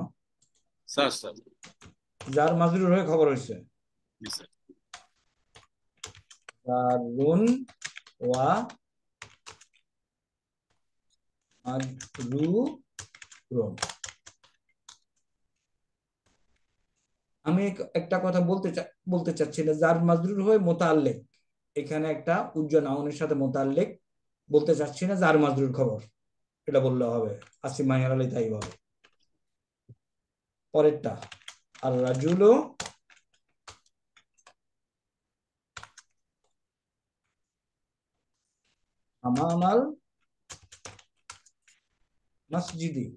স্যার স্যার যার মাজরুর হয়ে খবর হয়েছে স্যার দারুন ওয়া মাগরুরুন আমি একটা কথা বলতে বলতে চাচ্ছি না জার মাজরুর হয়ে মোতাল্লেক এখানে একটা উজ্জ্বল আউনের সাথে মোতাল্লেক বলতে চাচ্ছি না জার মাজরুর খবর এটা বললে হবে আসিম মাহিয়ার আলী তাই হবে পরেরটা আর রাজুলো আমামাল মসজিদি এই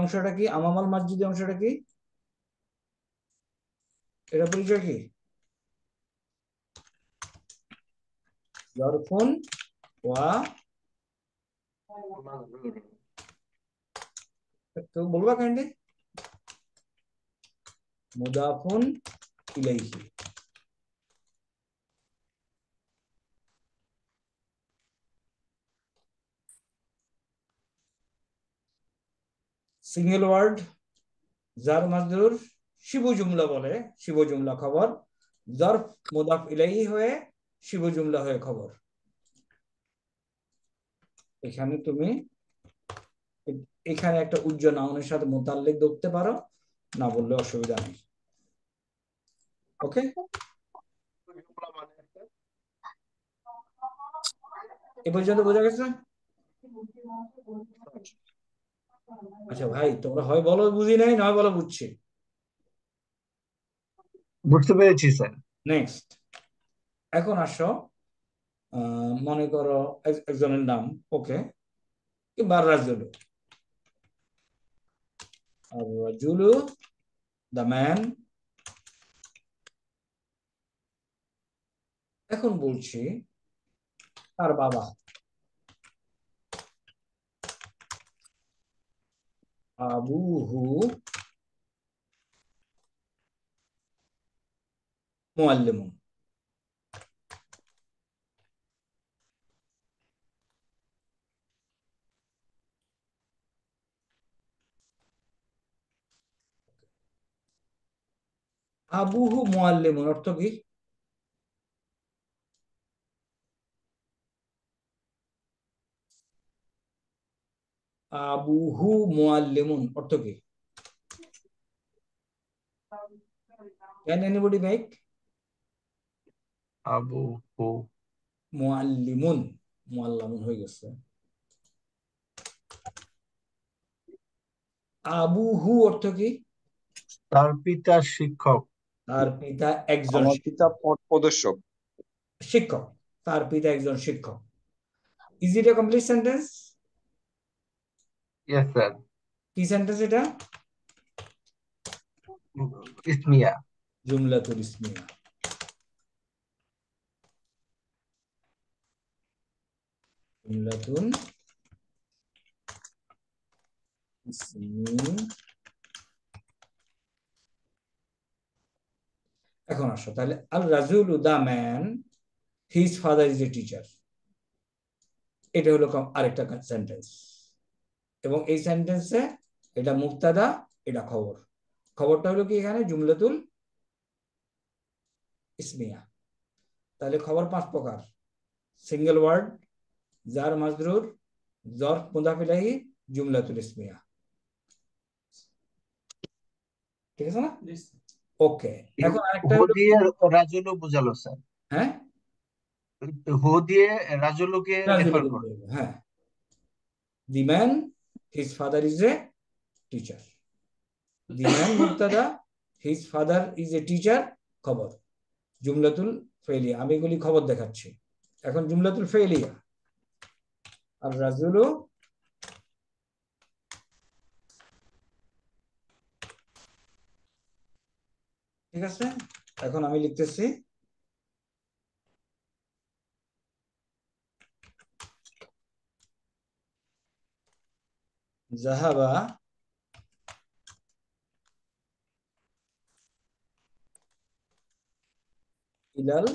অংশটা কি আমামাল মসজিদের অংশটা কি এটা পরিচয় কি বলবা কাইন্ডলি মুদাফুন ইলাইহি সিঙ্গেল ওয়ার্ড যার মাজরুর শিব জুমলা বলে শিব জুমলা খবর যার মুদাফ ইলাইহি হয়ে শিব জুমলা হয়ে খবর এখানে তুমি এখানে একটা উজ্জ্বল নাউনের সাথে মোতাল্লিক দেখতে পারো না বললে অসুবিধা নেই ওকে এ পর্যন্ত বোঝা গেছে না আচ্ছা ভাই তোমরা হয় বলো বুঝি নাই নয় বলো বুঝছি বুঝতে পেরেছি স্যার নেক্সট এখন আসো মনে করো একজনের নাম ওকে কিংবা রাজুলু জুলু দ্য ম্যান এখন বলছি তার বাবা আবুহু মোয়াল্লেমুন আবুহু মোয়াল্লেমুন অর্থ কি আবুহু মুআল্লিমুন অর্থ কি ক্যান এনিবডি মেক আবুহু মুআল্লিমুন মুআল্লামুন হয়ে গেছে আবুহু অর্থ কি তার পিতা শিক্ষক তার পিতা একজন পিতা পথ প্রদর্শক শিক্ষক তার পিতা একজন শিক্ষক is it a complete sentence কি সেন্টেন্স এটা ইসমিয়া জুমলাতুল ইসমিয়া জুমলাতুল এখন আসো তাহলে আল রাজুল the man his father is a teacher এটা হলো আরেকটা সেন্টেন্স এবং এই সেন্টেন্সে এটা মুক্তাদা এটা খবর খবরটা হলো কি এখানে জুমলাতুল ইসমিয়া তাহলে খবর পাঁচ প্রকার সিঙ্গেল ওয়ার্ড জার মাজরুর জর মুদাফিলাহি জুমলাতুল ইসমিয়া ঠিক আছে না ওকে এখন আরেকটা রাজুলু বুঝালো স্যার হ্যাঁ হু দিয়ে রাজুলুকে রেফার করবে হ্যাঁ the man his father is a teacher. The man Murtada, his father is a teacher, খবর জুমলাতুল ফেলিয়া আমি এগুলি খবর দেখাচ্ছি এখন জুমলাতুল ফেলিয়া আর রাজুলু ঠিক আছে এখন আমি লিখতেছি জাহাবা ইলাল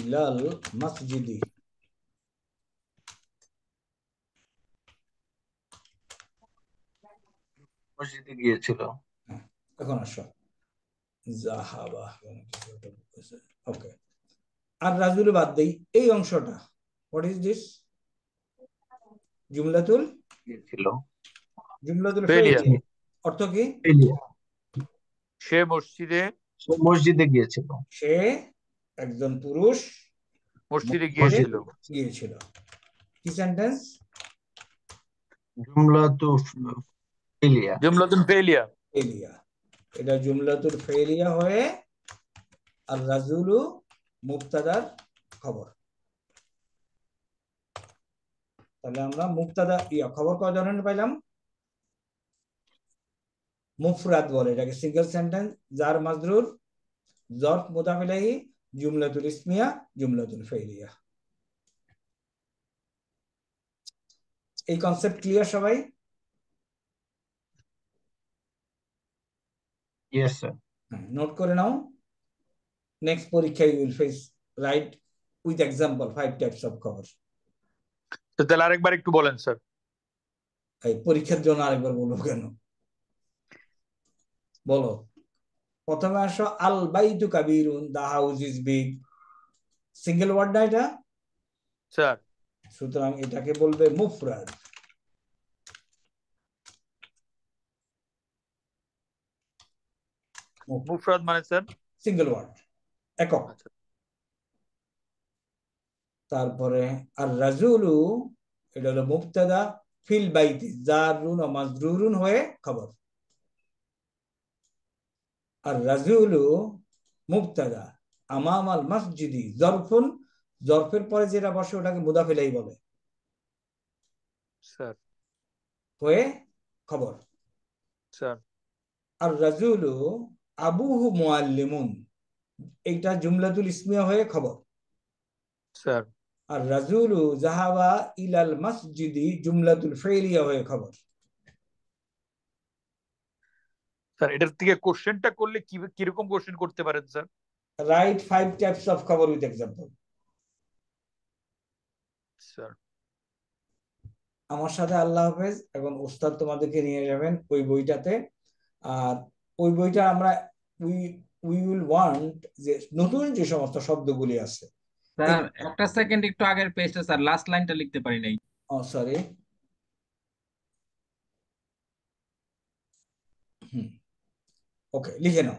ইলাল মসজিদি মসজিদে গিয়েছিল এখন আসো আর রাজুল বাদ দেই এই অংশটা হোয়াট ইজ দিস জুমলাতুল জুমলাতুল অর্থ কি সে মসজিদে মসজিদে গিয়েছিল সে একজন পুরুষ মসজিদে গিয়েছিল গিয়েছিল কি সেন্টেন্স জুমলাতুল ফেলিয়া জুমলাতুল ফেলিয়া ফেলিয়া এটা জুমলাতুর ফেরিয়া হয়ে আর রাজুলু মুক্তাদার খবর তাহলে আমরা মুক্তাদা ইয়া খবর কয় ধরনের পাইলাম মুফরাদ বলে এটাকে সিঙ্গেল সেন্টেন্স জার মাজরুর জর্ফ মোতাবিলাহি জুমলাতুল ইসমিয়া জুমলাতুল ফেরিয়া এই কনসেপ্ট ক্লিয়ার সবাই ইয়েস স্যার নোট করে নাও নেক্সট পরীক্ষায় you will face write with example five types of cover তো তাহলে আরেকবার একটু বলেন স্যার এই পরীক্ষার জন্য আরেকবার বলবো কেন বলো প্রথমে আসো আল বাইতু কাবিরুন the house is big single word না এটা স্যার সুতরাং এটাকে বলবে মুফরাদ মুফরাদ মানে স্যার সিঙ্গেল ওয়ার্ড একক আচ্ছা। তারপরে আর রাজুলু এটা হলো মুফতাদা ফিল বাইতি জারুন ও মাজরুরুন হয়ে খবর আর রাজুলু মুফতাদা আমামাল মাসজিদি জরফুন জরফের পরে যেটা বসে ওটাকে মুদাফিলাই বলে স্যার হয়ে খবর স্যার আর রাজুলু আবুহু মোয়াল্লিমুন এইটা জুমলাতুল ইসমিয়া হয়ে খবর স্যার আর রাজুলু জাহাবা ইলাল মসজিদি জুমলাতুল ফেলিয়া হয়ে খবর স্যার এটার থেকে কোশ্চেনটা করলে কি কিরকম কোশ্চেন করতে পারেন sir write five types of খবর উইথ এক্সাম্পল স্যার আমার সাথে আল্লাহ হাফেজ এবং ওস্তাদ তোমাদেরকে নিয়ে যাবেন ওই বইটাতে আর ওই বইটা আমরা উই উইল ওয়ান্ট যে নতুন যে সমস্ত শব্দগুলি আছে স্যার একটা সেকেন্ড একটু আগের পেজটা স্যার লাস্ট লাইনটা লিখতে পারি নাই ও সরি ওকে লিখে নাও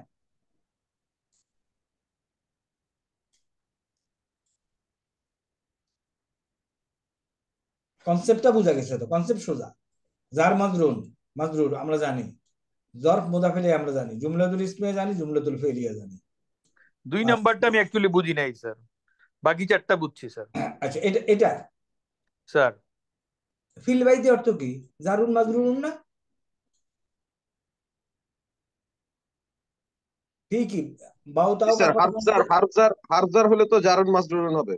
কনসেপ্টটা বোঝা গেছে তো কনসেপ্ট সোজা যার মাদরুন মাদরুর আমরা জানি জর্ফ মোদাফেলি আমরা জানি জুমলাদুল ইসমিয়া জানি জুমলাতুল ফেলিয়া জানি দুই নাম্বারটা আমি অ্যাকচুয়ালি বুঝি নাই স্যার বাকি চারটা বুঝছি স্যার আচ্ছা এটা এটা স্যার ফিল বাইদি অর্থ কি জারুন মাজরুন না ঠিকই বাউ তাও স্যার হারজার হারজার হারজার হলে তো জারুন মাজরুন হবে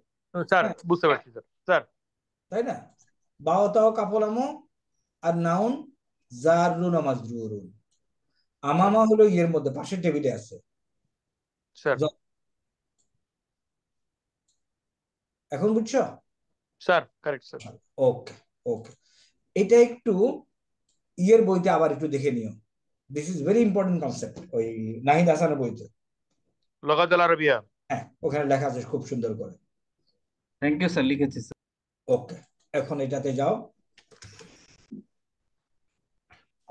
স্যার বুঝতে পারছি স্যার স্যার তাই না বাউ তাও কাপলামো আর নাউন জারুন মাজরুরুন আমামা হলো ইয়ের মধ্যে পাশের টেবিলে আছে এখন বুঝছো sir correct sir okay okay এটা একটু ইয়ের বইতে আবার একটু দেখে নিও this is very important concept ওই নাহিদ হাসানের বইতে আরবিয়া হ্যাঁ ওখানে লেখা আছে খুব সুন্দর করে থ্যাংক ইউ স্যার লিখেছি স্যার ওকে এখন এটাতে যাও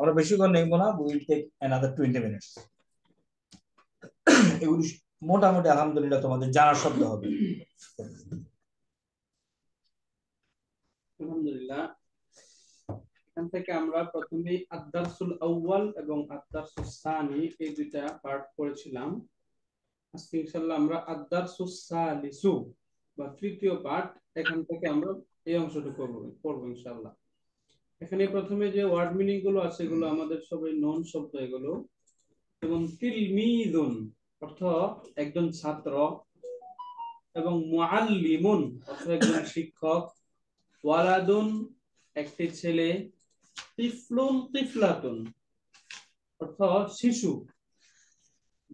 আমরা বেশিক্ষণ নেব না will take another twenty minutes এগুলি মোটামুটি আলহামদুলিল্লাহ তোমাদের জানার শব্দ হবে আলহামদুলিল্লাহ এখান থেকে আমরা প্রথমে আদ্দারসুল আউয়াল এবং আদারসুল সানি এই দুইটা পার্ট করেছিলাম আজকে ইনশাআল্লাহ আমরা আদারসুল সালিসু বা তৃতীয় পার্ট এখান থেকে আমরা এই অংশটুকু করব ইনশাল্লাহ এখানে প্রথমে যে ওয়ার্ড মিনিং গুলো আছে এগুলো আমাদের সবাই নন শব্দ এগুলো এবং তিলমিদুন অর্থ একজন ছাত্র এবং মুআল্লিমুন অর্থ একজন শিক্ষক ওয়ালাদুন একটি ছেলে তিফলুন তিফলাতুন অর্থ শিশু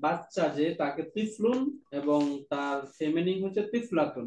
বাচ্চা যে তাকে তিফলুন এবং তার ফেমিনিং হচ্ছে তিফলাতুন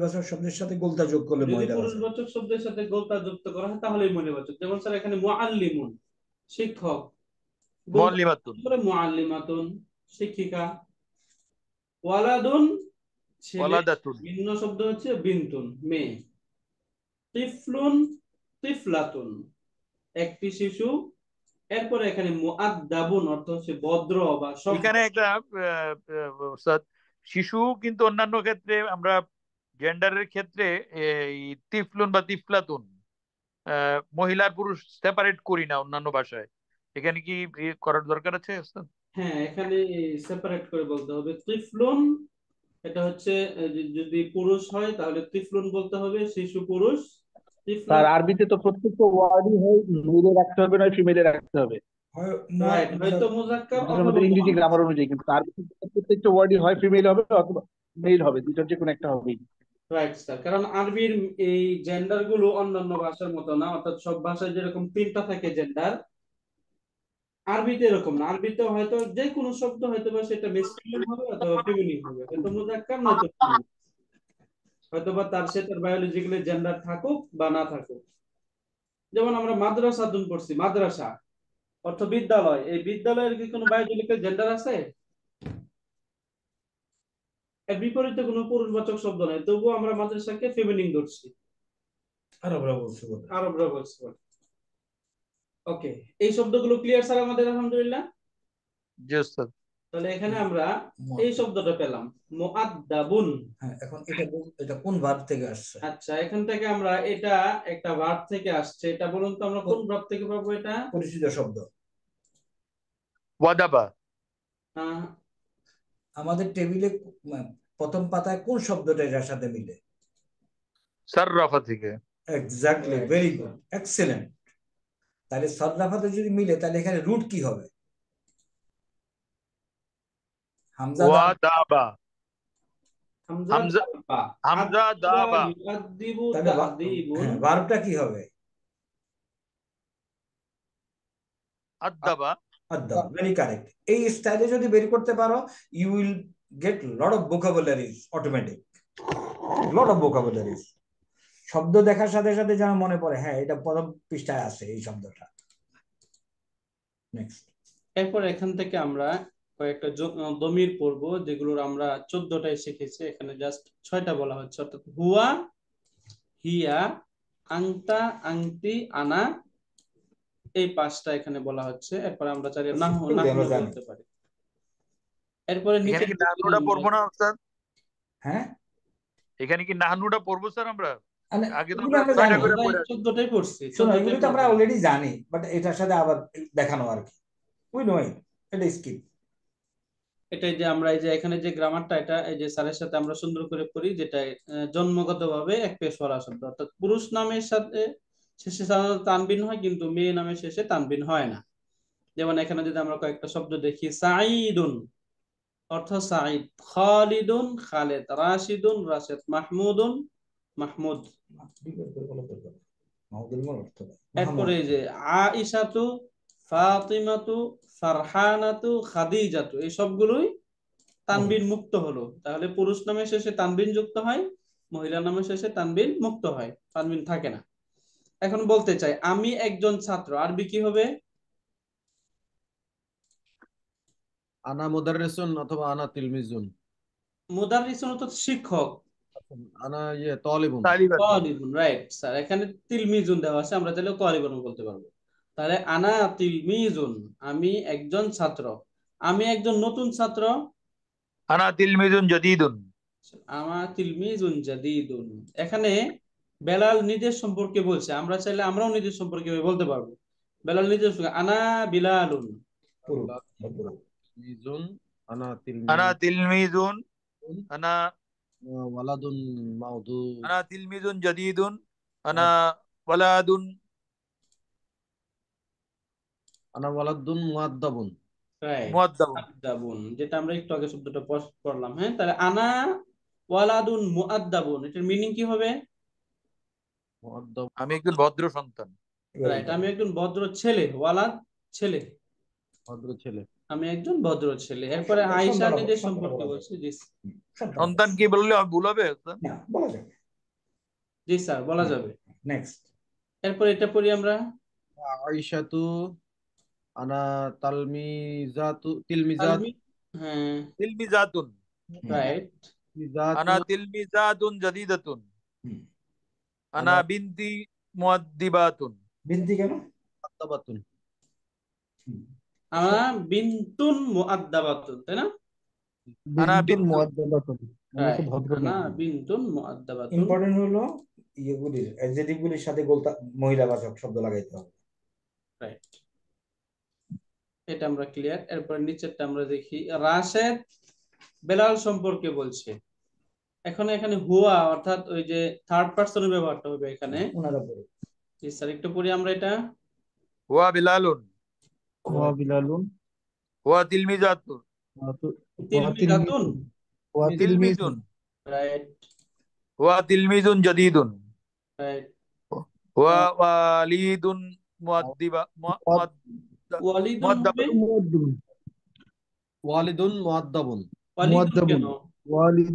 বাচক শব্দের সাথে গোলতা যোগ করলে মহিলা পুরুষবাচক শব্দের সাথে গোলতা যুক্ত করা হয় যেমন স্যার এখানে মুআল্লিমুন শিক্ষক মুআল্লিমাতুন মুআল্লিমাতুন শিক্ষিকা ওয়ালাদুন ওয়ালাদাতুন ভিন্ন শব্দ হচ্ছে বিনতুন মেয়ে তিফলুন তিফলাতুন একটি শিশু এরপরে এখানে মুআদ্দাবুন অর্থ হচ্ছে ভদ্র বা এখানে একটা শিশু কিন্তু অন্যান্য ক্ষেত্রে আমরা জেন্ডারের ক্ষেত্রে এই তিফলুন বা তিফলাতুন মহিলার পুরুষ সেপারেট করি না অন্যান্য ভাষায় এখানে কি করার দরকার আছে হ্যাঁ এখানে সেপারেট করে বলতে হবে তিফলুন এটা হচ্ছে যদি পুরুষ হয় তাহলে তিফলুন বলতে হবে শিশু পুরুষ স্যার আরবিতে তো প্রত্যেকটা ওয়ার্ডই হয় মেলে রাখতে হবে নয় ফিমেলে রাখতে হবে হয়তো হ্যাঁ। মুজাক্কার অথবা ইংরেজি গ্রামার অনুযায়ী কিন্তু আরবিতে প্রত্যেকটা ওয়ার্ডই হয় ফিমেল হবে অথবা মেল হবে দুটোর যে কোনো একটা হবেই রাইট স্যার কারণ আরবির এই জেন্ডার গুলো অন্যান্য ভাষার মতো না অর্থাৎ সব ভাষায় যেরকম তিনটা থাকে জেন্ডার আরবিতে এরকম না আরবিতে হয়তো যে কোনো শব্দ হয়তো বা সেটা মেসকুলিন হবে অথবা ফেমিনিন হবে কিন্তু মুজাক্কার হয়তো বা তার সেটার বায়োলজিক্যালি জেন্ডার থাকুক বা না থাকুক যেমন আমরা মাদ্রাসা দুন পড়ছি মাদ্রাসা অর্থ বিদ্যালয় এই বিদ্যালয়ের কি কোনো বায়োলজিক্যাল জেন্ডার আছে এর বিপরীতে কোনো পুরুষবাচক শব্দ নাই তবুও আমরা মাদ্রাসাকে ফেমিনিন ধরছি আরবরা বলছে আরবরা বলছে ওকে এই শব্দগুলো ক্লিয়ার স্যার আমাদের আলহামদুলিল্লাহ জি স্যার তাহলে এখানে আমরা এই শব্দটা পেলাম মুআদ্দাবুন হ্যাঁ এখন এটা এটা কোন ভার্ব থেকে আসছে আচ্ছা এখান থেকে আমরা এটা একটা ভার্ব থেকে আসছে এটা বলুন তো আমরা কোন ভার্ব থেকে পাবো এটা পরিচিত শব্দ ওয়াদাবা আমাদের টেবিলে প্রথম পাতায় কোন শব্দটা এটার সাথে মিলে সাররাফা থেকে এক্স্যাক্টলি ভেরি গুড এক্সেলেন্ট তাহলে সাররাফাতে যদি মিলে তাহলে এখানে রুট কি হবে হামজা দাবা হামজা ভার্বটা হ্যাঁ, কি হবে আদাবা ভেরি কারেক্ট এই স্টাইলে যদি বের করতে পারো you will get lot of vocabularies automatic lot of vocabularies শব্দ দেখার সাথে সাথে যেন মনে পড়ে হ্যাঁ এটা প্রথম পৃষ্ঠায় আছে এই শব্দটা নেক্সট এরপর এখান থেকে আমরা কয়েকটা দমির পড়ব যেগুলোর আমরা চোদ্দটাই শিখেছি এখানে জাস্ট ছয়টা বলা হচ্ছে অর্থাৎ হুয়া হিয়া আংতা আংটি আনা এই পাঁচটা এখানে বলা হচ্ছে এরপরে আমরা চাই না বলতে পারি এরপরে নিচে কি নাহনুটা পড়বো না স্যার হ্যাঁ এখানে কি নাহনুটা পড়বো স্যার আমরা আগে তো আমরা পড়ছি আমরা অলরেডি জানি বাট এটার সাথে আবার দেখানো আর কি এটা স্কিপ যে আমরা এই যে এখানে যে গ্রামারটা এটা এই যে স্যারের সাথে আমরা সুন্দর করে পড়ি যেটা জন্মগতভাবে এক পেশোয়ারা শব্দ অর্থাৎ পুরুষ নামের সাথে শেষে সাধারণত তানবিন হয় কিন্তু মেয়ে নামে শেষে তানবিন হয় না যেমন এখানে যদি আমরা কয়েকটা শব্দ দেখি সাঈদুন অর্থ সাঈদ খালিদুন খালেদ রাশিদুন রাশেদ মাহমুদুন মাহমুদ এরপরে যে আইসাতু ফাতিমাতু ফারহানাতু খাদিজাতু এই সবগুলোই তানবিন মুক্ত হলো তাহলে পুরুষ নামে শেষে তানবিন যুক্ত হয় মহিলা নামে শেষে তানবিন মুক্ত হয় তানবিন থাকে না এখন বলতে চাই আমি একজন ছাত্র আরবি কি হবে আনা মুদাররিসুন অথবা আনা তিলমিজুন মুদাররিসুন তো শিক্ষক আনা ইয়ে তালিবুন তালিবুন রাইট স্যার এখানে তিলমিজুন দেওয়া আছে আমরা তাহলে তালিবুন বলতে পারবো তাহলে আনা তিলমিজুন আমি একজন ছাত্র আমি একজন নতুন ছাত্র আনা তিলমিজুন জাদিদুন আমা তিলমিজুন জাদিদুন এখানে বেলাল নিজের সম্পর্কে বলছে আমরা চাইলে আমরাও নিজের সম্পর্কে বলতে পারবো বেলাল নিজের আনা বিলালুন আনা তিলমিজুন আনা ওয়ালাদুন মাউদু আনা তিলমিজুন জাদিদুন হ্যাঁ। আনা ওয়ালাদুন আনা ওয়ালাদুন মুআদ্দাবুন মুআদ্দাবুন যেটা আমরা একটু আগে শব্দটা পজ করলাম হ্যাঁ তাহলে আনা ওয়ালাদুন মুআদ্দাবুন এটার মিনিং কি হবে আমি একজন ভদ্র সন্তান রাইট আমি একজন ভদ্র ছেলে ওয়ালাদ ছেলে ভদ্র ছেলে আমি একজন ভদ্র ছেলে এরপরে আয়েশা নিজে সম্পর্কে বলছি জি সন্তান কি বললে ভুল হবে বলা যাবে জি স্যার বলা যাবে নেক্সট এরপর এটা পড়ি আমরা আয়েশা তো আনা তালমিজাতু তিলমিজাত হ্যাঁ তিলমিজাতুন রাইট আনা তিলমিজাতুন জাদিদাতুন আনা কেন আনা তাই না আনা বিন হ্যাঁ, আনা ইম্পর্টেন্ট হলো ইয়েগুলির অ্যাডজেটিভগুলির সাথে গোলতা মহিলাবাচক শব্দ লাগাইতে হবে রাইট এটা আমরা ক্লিয়ার এরপর নিচেরটা আমরা দেখি রাশেদ বেলাল সম্পর্কে বলছে এখন এখানে হুয়া অর্থাৎ ওই যে থার্ড পারসনের ব্যবহারটা হবে এখানে জি স্যার একটু পড়ি আমরা এটা হুয়া বিলালুন হুয়া বিলালুন হুয়া তিলমিজাতুন তিলমিজাতুন হুয়া তিলমিজুন রাইট হুয়া তিলমিজুন জাদিদুন রাইট হুয়া ওয়ালিদুন মুআদ্দিবা মুআদ্দিবুন ওয়ালিদুন ওয়ালিদুন মুআদ্দাবুন মানে? ওয়ালিদ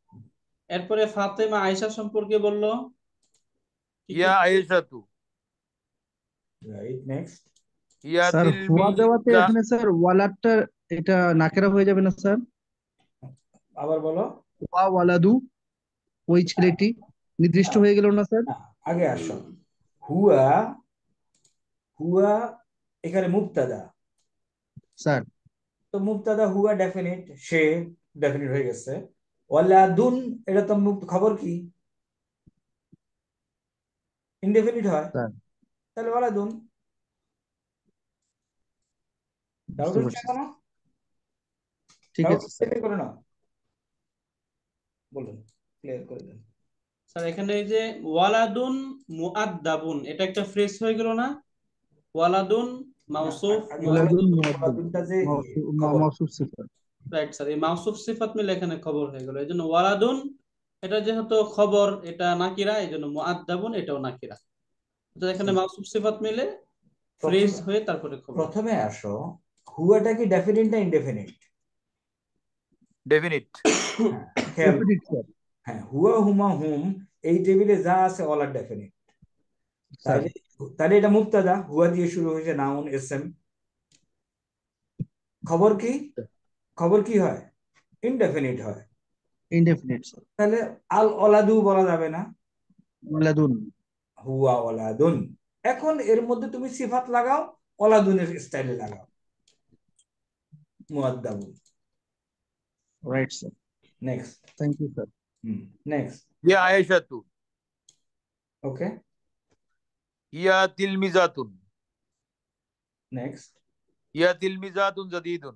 এরপরে ফাতেমা আয়েশা সম্পর্কে বলল ইয়া আয়েশা তু রাইট নেক্সট ইয়া স্যার ওয়া দেওয়াতে এখানে স্যার ওয়ালাদটা এটা নাকেরা হয়ে যাবে না স্যার আবার বলো ওয়া ওয়ালাদু ওই ছেলেটি নির্দিষ্ট হয়ে গেল না স্যার আগে আসো হুয়া হুয়া এখানে মুক্তাদা স্যার তো মুক্তাদা হুয়া ডেফিনিট সে ডেফিনিট হয়ে গেছে ওয়ালাদুন এটা তো মুক্ত খবর কি ইনডেফিনিট হয় হ্যাঁ। তাহলে ওয়ালাদুন যে ওয়ালাদুন মুআদ্দাবুন এটা একটা ফ্রেজ হয়ে গেল না ওয়ালাদুন মাউসুফ যে রাইট স্যার এই মাউসুফ সিফাত মিলে এখানে খবর হয়ে গেল এই জন্য ওয়ারাদুন এটা যেহেতু খবর এটা নাকিরা এই জন্য মুআদ্দাবুন এটাও নাকিরা তো এখানে মাউসুফ সিফাত মিলে ফ্রেজ হয়ে তারপরে খবর প্রথমে আসো হুয়াটা কি ডেফিনিট না ইনডেফিনিট ডেফিনিট হ্যাঁ হুয়া হুমা হুম এই টেবিলে যা আছে অল আর ডেফিনিট তাহলে এটা মুক্তাদা হুয়া দিয়ে শুরু হয়েছে নাউন এস এম খবর কি খবর কি হয় ইনডেফিনিট হয় ইনডেফিনিট তাহলে আল ওলাদু বলা যাবে না ওলাদুন হুয়া ওলাদুন এখন এর মধ্যে তুমি সিফাত লাগাও ওলাদুনের স্টাইলে লাগাও মুআদ্দাবু right sir next thank you sir hmm next ইয়া আয়েশাতু ওকে ইয়া তিলমিজাতুন নেক্সট ইয়া তিলমিজাতুন জাদিদুন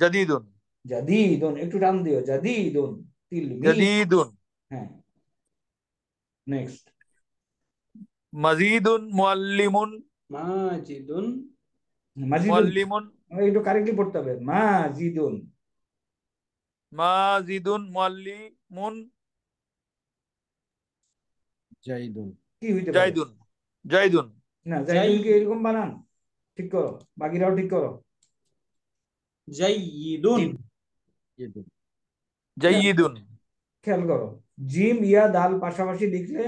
জাদিদুন জাদিদুন একটু টান দিও জাদিদুন তিলমি জাদিদুন হ্যাঁ নেক্সট মাজিদুন মুআল্লিমুন মাজিদুন মুআল্লিমুন একটু কারেক্টলি পড়তে হবে মাজিদুন মাজিদুন মুআল্লিমুন জাইদুন কি হইতে পারে জাইদুন জাইদুন না জাইদুন কি এরকম বানান ঠিক করো বাকিরাও ঠিক করো জাইয়িদুন জাইয়িদুন খেয়াল করো জিম ইয়া দাল পাশাপাশি লিখলে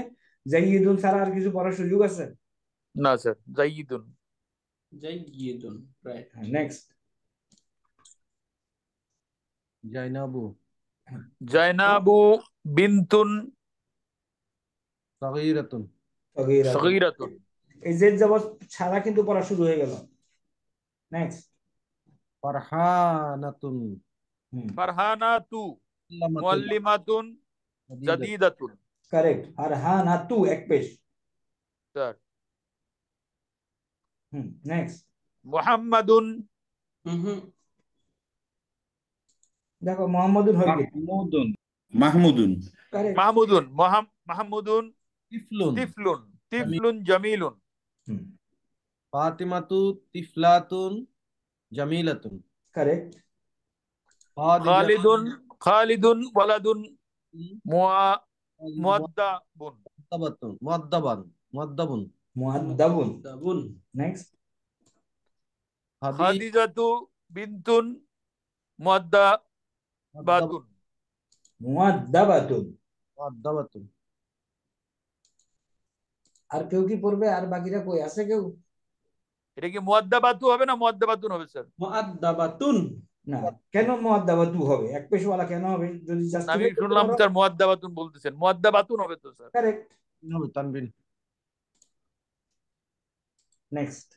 জাইয়িদুন ছাড়া আর কিছু পড়ার সুযোগ আছে না স্যার জাইয়িদুন জাইয়িদুন রাইট হ্যাঁ, নেক্সট জাইনাবু জাইনাবু বিনতুন সগীরাতুন সগীরাতুন এই জেড জবর ছাড়া কিন্তু পড়া শুরু হয়ে গেল নেক্সট ফারহানাতুন ফারহানাতু মুআল্লিমাতুন জাদিদাতুন কারেক্ট ফারহানাতু এক পেশ স্যার হুম নেক্সট মুহাম্মাদুন দেখো মোহাম্মদুন হয়ে গেছে মাহমুদুন মাহমুদুন মাহমুদুন তিফলুন তিফলুন তিফলুন জামিলুন ফাতিমাতু তিফলাতুন जमीलतुन करेक्ट खालिदुन खालिदुन वलदुन हम्म। मुअद्दबुन मुअद्दबतुन मुअद्दबन मुअद्दबुन मुअद्दबुन मुअद्दबुन नेक्स्ट खादिजतु बिंतुन मुअद्दबतुन मुअद्दबतुन মুআদ্দাবাতুন আর কেউ কি পড়বে আর বাকিরা কই আছে কেউ এটা কি মুয়াদ্দাবাতু হবে না মুয়াদ্দাবাতুন হবে স্যার মুয়াদ্দাবাতুন না কেন মুয়াদ্দাবাতু হবে এক কেন হবে যদি জাস্ট আমি শুনলাম স্যার মুয়াদ্দাবাতুন বলতেছেন মুয়াদ্দাবাতুন হবে তো স্যার তানবিন নেক্সট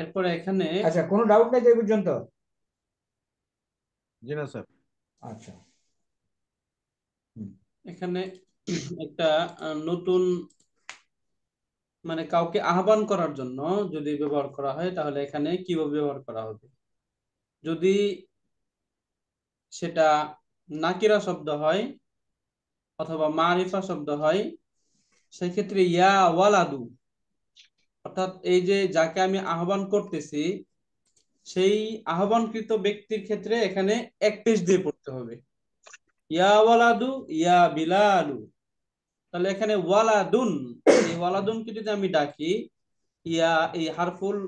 এরপরে এখানে আচ্ছা কোনো ডাউট নাই পর্যন্ত জি না স্যার আচ্ছা এখানে একটা নতুন মানে কাউকে আহ্বান করার জন্য যদি ব্যবহার করা হয় তাহলে এখানে কিভাবে ব্যবহার করা হবে যদি সেটা নাকিরা শব্দ হয় অথবা মারিফা শব্দ হয় সেক্ষেত্রে ইয়া ওয়ালাদু অর্থাৎ এই যে যাকে আমি আহ্বান করতেছি সেই আহ্বানকৃত ব্যক্তির ক্ষেত্রে এখানে এক পেশ দিয়ে পড়তে হবে ইয়া ওয়ালাদু ইয়া বিলালু তাহলে এখানে ওয়ালাদুন ওয়ালাদুনকে যদি আমি ডাকি ইয়া এই হারফুল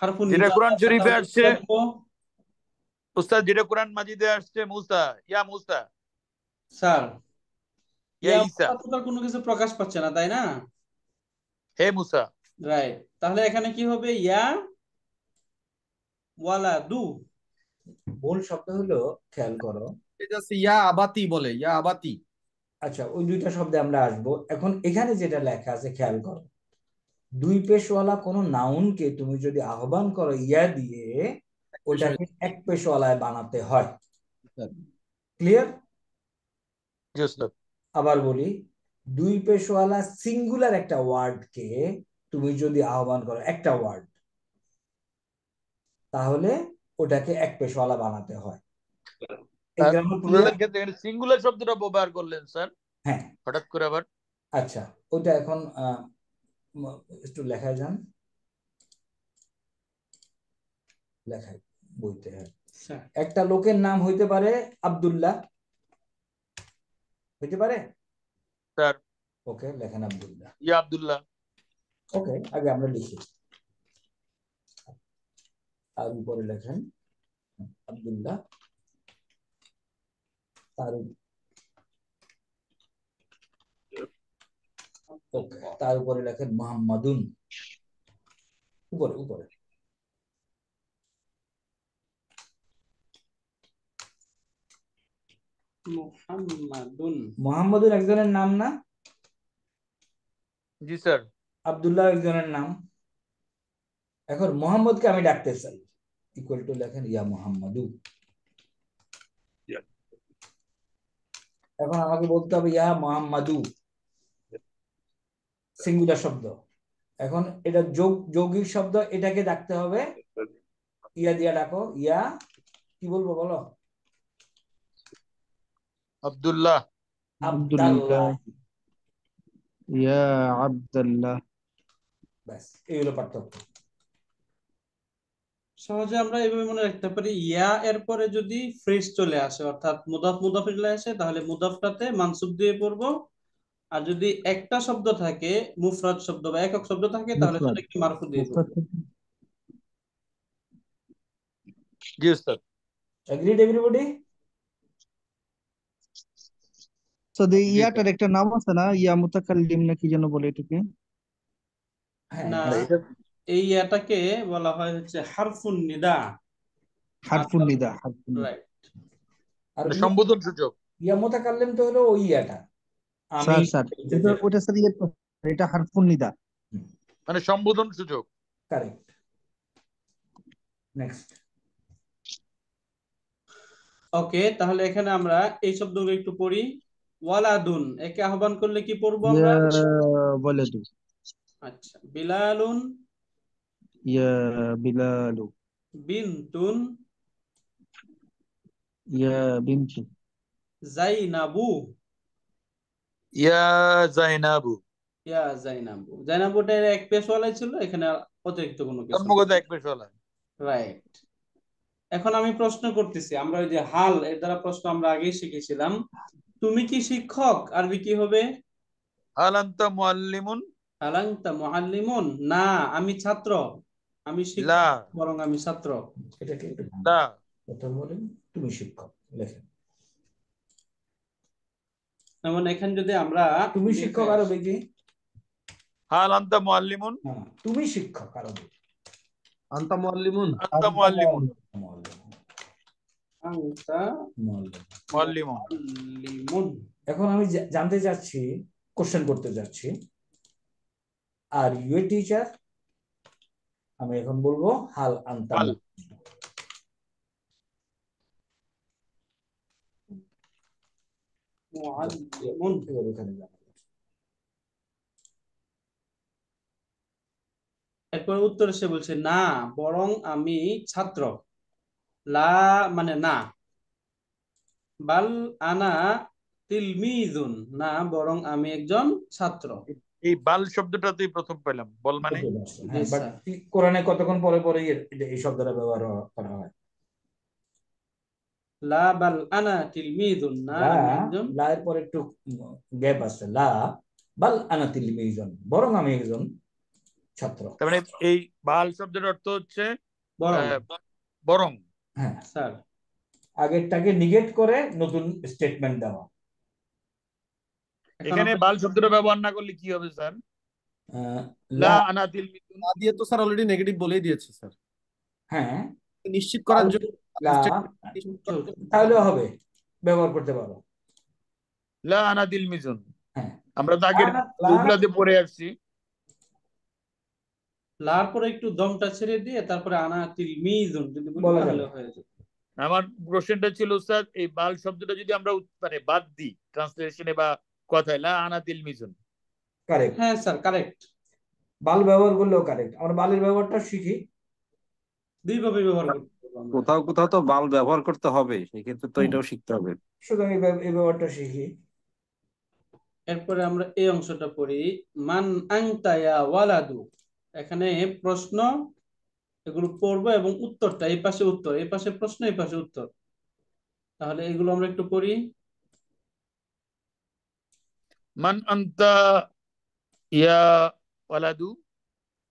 হারফুল যেটা কোরআন শরীফে আসছে উস্তাদ যেটা কোরআন মাজিদে আসছে মুসা ইয়া মুসা স্যার কোনো কিছু প্রকাশ পাচ্ছে না তাই না হে মুসা রাইট তাহলে এখানে কি হবে ইয়া ওয়ালা দু ভুল শব্দ হলো খেয়াল করো এটা ইয়া আবাতি বলে ইয়া আবাতি আচ্ছা ওই দুইটা শব্দে আমরা আসব এখন এখানে যেটা লেখা আছে খেয়াল করো দুই পেশওয়ালা কোনো নাউনকে তুমি যদি আহ্বান করো ইয়া দিয়ে ওটাকে এক পেশওয়ালায় বানাতে হয় ক্লিয়ার আবার বলি দুই পেশওয়ালা সিঙ্গুলার একটা ওয়ার্ডকে তুমি যদি আহ্বান করো একটা ওয়ার্ড তাহলে ওটাকে এক পেশওয়ালা বানাতে হয় সিঙ্গুলার শব্দটা ব্যবহার করলেন স্যার হ্যাঁ হঠাৎ করে আবার আচ্ছা ওটা এখন একটু লেখা যান লেখায় বইতে হ্যাঁ। একটা লোকের নাম হইতে পারে আব্দুল্লাহ হইতে পারে স্যার ওকে লেখেন আব্দুল্লাহ ইয়া আবদুল্লাহ ওকে আগে আমরা লিখি আর উপরে লেখেন আব্দুল্লাহ তার তার উপরে লেখেন মোহাম্মদুন উপরে উপরে মোহাম্মদুন মোহাম্মদুন একজনের নাম না জি স্যার আব্দুল্লাহ একজনের নাম এখন মোহাম্মদকে আমি ডাকতে চাই ইকুয়াল টু লেখেন ইয়া মোহাম্মদু এখন আমাকে বলতে হবে ইয়া মোহাম্মাদু সিঙ্গুলার শব্দ এখন এটা যোগ যৌগিক শব্দ এটাকে ডাকতে হবে ইয়া দিয়া ডাকো ইয়া কি বলবো বলো আব্দুল্লাহ আব্দুল্লাহ ইয়া আব্দুল্লাহ ব্যাস এই হলো পার্থক্য সহজে আমরা এভাবে মনে রাখতে পারি ইয়া এর পরে যদি ফ্রেজ চলে আসে অর্থাৎ মুদাফ মুদাফ চলে আসে তাহলে মুদাফটাতে মানসুব দিয়ে পড়ব আর যদি একটা শব্দ থাকে মুফরাদ শব্দ বা একক শব্দ থাকে তাহলে সেটাকে মারফু দিয়ে পড়ব জি sir agreed everybody so the ইয়াটার একটা নাম আছে না ইয়া মুতাকাল্লিম না কি যেন বলে এটাকে হ্যাঁ না এই এটাকে বলা হয় হচ্ছে হারফুন নিদা হারফুন আচ্ছা। নিদা হারফুন আর সম্বোধন সূচক ইয়া মুতাকাল্লিম তো হলো ওই এটা স্যার স্যার ওটা স্যার ইয়ে এটা হারফুন নিদা মানে সম্বোধন সূচক কারেক্ট নেক্সট ওকে তাহলে এখানে আমরা এই শব্দগুলো একটু পড়ি ওয়ালাদুন একে আহ্বান করলে কি পড়বো আমরা বলে আচ্ছা বিলালুন يا بلال بنت يا بنت زينب يا زينب ইয়া জাইনাব জাইনাব ওটা এক পেশওয়ালাই ছিল এখানে অতিরিক্ত কোনো কিছু কর্মগত এক পেশওয়ালা রাইট এখন আমি প্রশ্ন করতেছি আমরা ওই যে হাল এর দ্বারা প্রশ্ন আমরা আগেই শিখেছিলাম তুমি কি শিক্ষক আরবি কি হবে হাল মুআল্লিমুন হাল মুআল্লিমুন না আমি ছাত্র আমি শিক্ষা বরং আমি ছাত্র এটাকে প্রথম বলেন তুমি শিক্ষক লেখেন যেমন এখানে যদি আমরা তুমি শিক্ষক আরো হাল মুআল্লিমুন হ্যাঁ, তুমি শিক্ষক আরো মুআল্লিমুন মুআল্লিমুন এখন আমি জানতে চাচ্ছি কোশ্চেন করতে যাচ্ছি আর ইউ টিচার আমি এখন বলবো হাল আন্তাল এরপরে উত্তর সে বলছে না বরং আমি ছাত্র লা মানে না বাল আনা তিলমিজুন না বরং আমি একজন ছাত্র এই বাল শব্দটাতেই প্রথম পেলাম বল মানে হ্যাঁ, কোরআনে কতক্ষণ পরে পরে এই শব্দটা ব্যবহার করা হয় লা বাল আনা তিলমিজুন না লা এর পরে একটু গ্যাপ আছে লা বাল আনা তিলমিজুন বরং আমি একজন ছাত্র তার মানে এই বাল শব্দের অর্থ হচ্ছে বরং হ্যাঁ স্যার আগেরটাকে নিগেট করে নতুন স্টেটমেন্ট দেওয়া এখানে বাল শব্দটা ব্যবহার না করলে কি হবে স্যার লা দিল না দিয়ে তো স্যার অলরেডি নেগেটিভ বলেই দিয়েছে স্যার হ্যাঁ নিশ্চিত করার জন্য তাহলে হবে ব্যবহার করতে পারো লা মিজুন হ্যাঁ। আমরা তো দুগলাতে পড়ে আসছি লার পরে একটু দমটা ছেড়ে দিয়ে তারপরে আনা তিলমিজুন যদি বলা ভালো হয়ে আমার প্রশ্নটা ছিল স্যার এই বাল শব্দটা যদি আমরা মানে বাদ দিই ট্রান্সলেশনে বা কথায় লা আনাতিল মিজুন কারেক্ট হ্যাঁ স্যার কারেক্ট বাল ব্যবহার করলেও কারেক্ট আমরা বালের ব্যবহারটা শিখি দুইভাবে ব্যবহার কোথাও কোথাও তো বাল ব্যবহার করতে হবে সেক্ষেত্রে তো এটাও শিখতে হবে সুতরাং এই ব্যবহারটা শিখি এরপরে আমরা এই অংশটা পড়ি মান আংতায়া ওয়ালাদু এখানে প্রশ্ন এগুলো পড়বো এবং উত্তরটা এই পাশে উত্তর এই পাশে প্রশ্ন এই পাশে উত্তর তাহলে এগুলো আমরা একটু পড়ি মান আন্তা ইয়া ওয়ালাদু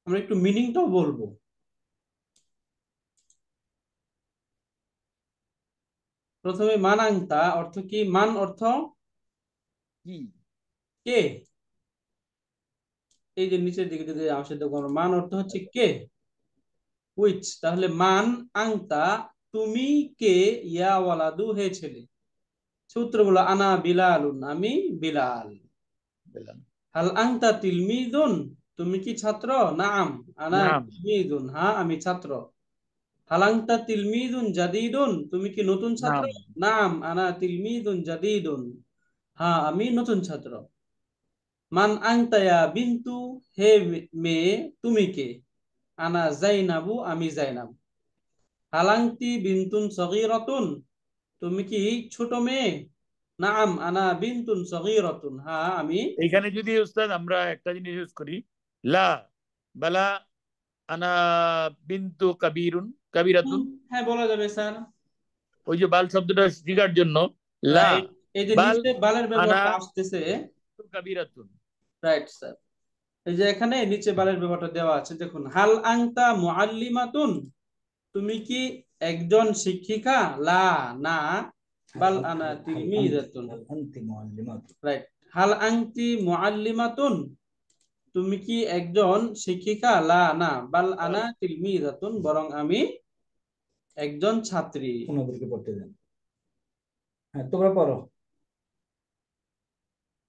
আমরা একটু মিনিংটাও বলবো প্রথমে মান আন্তা অর্থ কি মান অর্থ কি কে এই যে নিচের দিকে যদি আসে দেখো মান অর্থ হচ্ছে কে উইচ তাহলে মান আংতা তুমি কে ইয়া ওয়ালাদু হে ছেলে সূত্র হলো আনা বিলালুন আমি বিলাল তুমি কি ছাত্র নাম আনা হ্যাঁ আমি ছাত্র তিলমিদুন জাদিদুন তুমি কি নতুন ছাত্র নাম আনা তিলমিদুন জাদিদুন হ্যাঁ আমি নতুন ছাত্র মান আংতায়া বিন্তু হে মেয়ে তুমি কে আনা জাইনাবু আমি জাইনাব হালাংতি বিন্তুন সগিরতুন তুমি কি ছোট মেয়ে নাম আনা বিনতুন সগীরাতুন হ্যাঁ আমি এখানে যদি উস্তাদ আমরা একটা জিনিস ইউজ করি লা বালা আনা হ্যাঁ বলা যাবে স্যার ওই যে বাল শব্দটা জন্য লা হ্যাঁ, এই যে নিচে বালের ব্যবহারটা আসতেছে রাইট স্যার এই যে এখানে নিচে বালের ব্যাপারটা দেওয়া আছে দেখুন হাল আংতা মুআল্লিমাতুন তুমি কি একজন শিক্ষিকা লা না বাল আনা আনতি মুআল্লিমাতুন রাইট হাল আনতি মুআল্লিমাতুন তুমি কি একজন শিক্ষিকা লা না বাল আনা তিলমিজাতুন বরং আমি একজন ছাত্রী ওনাদেরকে পড়তে দেন হ্যাঁ তোমরা পড়ো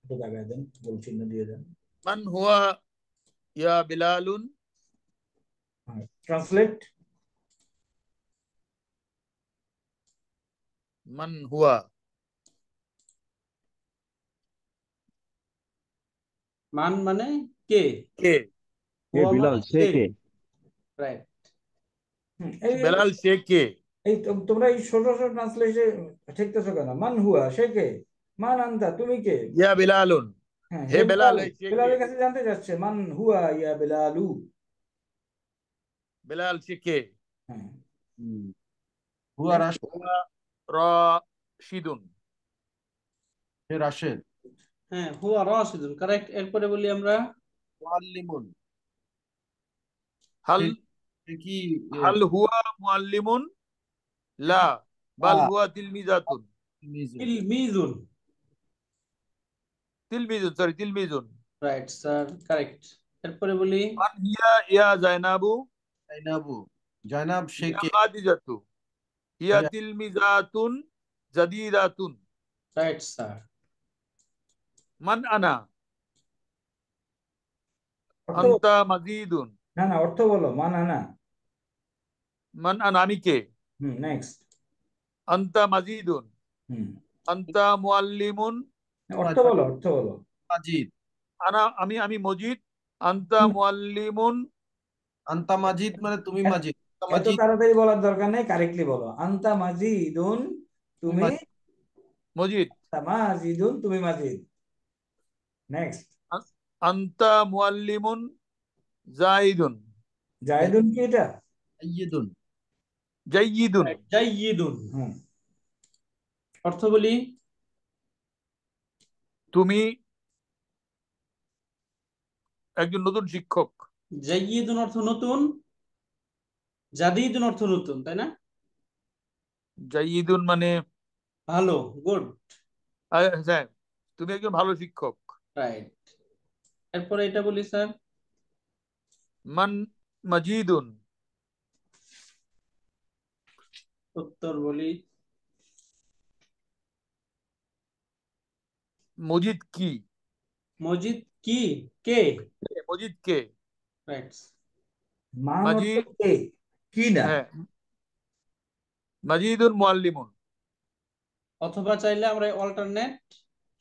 একটু দাগায় দেন চিহ্ন দিয়ে দেন মান হুয়া ইয়া বিলালুন হ্যাঁ, ট্রান্সলেট মান হুয়া মান মানে কে কে কে মানে বিলাল সে কে রাইট বেলাল সে কে এই তোমরা এই ছোট ছোট ট্রান্সলেশন কেন মান হুয়া সে কে মান আনতা তুমি কে ইয়া বেলালুন হ্যাঁ, হে বেলাল বেলালের কাছে জানতে যাচ্ছে মান হুয়া ইয়া বেলালু বেলাল সে কে হ্যাঁ। হুয়া রাষ্ট্র রাশিদুন হে রাশেদ হ্যাঁ হুয়া রাশিদুন কারেক্ট এরপরে বলি আমরা মুআল্লিমুন হাল কি হাল হুয়া মুআল্লিমুন লা হ্যাঁ, বাল হুয়া তিলমিজাতুন তিলমিজুন তিলমিজুন সরি তিলমিজুন রাইট স্যার কারেক্ট এরপরে বলি মান হিয়া ইয়া জায়নাবু জায়নাবু জায়নাব ইয়া তিলমিজাতুন জাদিদাতুন রাইট স্যার মান আনা আনতা মাজিদুন না না অর্থ বলো মান আনা মান আনা আমি কে নেক্সট আনতা মাজিদুন হুম আনতা মুআল্লিমুন অর্থ বলো অর্থ বলো মাজিদ আনা আমি আমি মজিদ আনতা মুআল্লিমুন আনতা মাজিদ মানে তুমি মাজিদ এত তাড়াতাড়ি বলার দরকার কারেক্টলি বলো আন্তা মাজিদুন তুমি মজিদ মাজিদুন তুমি মাজিদ নেক্সট আন্তা মুআল্লিমুন জাইদুন জাইদুন কি এটা জাইদুন জাইদুন জাইদুন অর্থ বলি তুমি একজন নতুন শিক্ষক জাইদুন অর্থ নতুন জাদিদুন অর্থ নতুন তাই না জাইদুন মানে ভালো গুড হ্যাঁ তুমি একজন ভালো শিক্ষক রাইট এরপর এটা বলি স্যার মান মাজিদুন উত্তর বলি মজিদ কি মজিদ কি কে মজিদ কে রাইট মাজিদ কে হ্যাঁ। অথবা চাইলে আমরা অল্টারনেট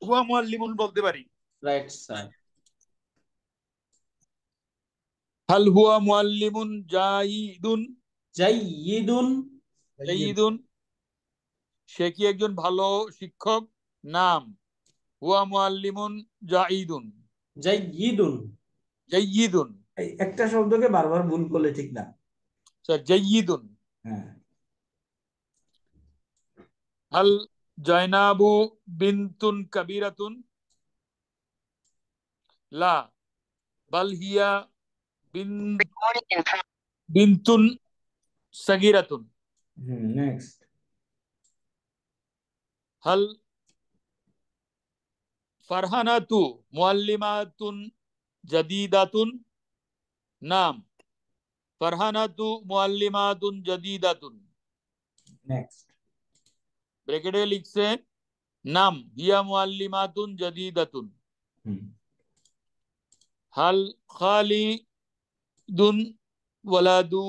হুয়া মুআল্লিমুন বলতে পারি রাইট স্যার হাল হুয়া মুআল্লিমুন জাইদুন জাইদুন জাইদুন সে কি একজন ভালো শিক্ষক নাম হুয়া মুআল্লিমুন জাইদুন জাইদুন জাইদুন একটা শব্দকে বারবার ভুল করলে ঠিক না सर जयीदुन हल जैनाबु बिंतुन कबीरतुन ला बलहिया बिंतुन सगीरतुन नेक्स्ट हल फरहना तु मुअल्लिमातुन जदीदातुन नाम फरहानतु मुअल्लिमातुन जदीदातुन नेक्स्ट ব্র্যাকেটে লিখছেন নাম হিয়া মুআল্লিমাতুন জাদিদাতুন হাল খালিদুন ওয়ালাদু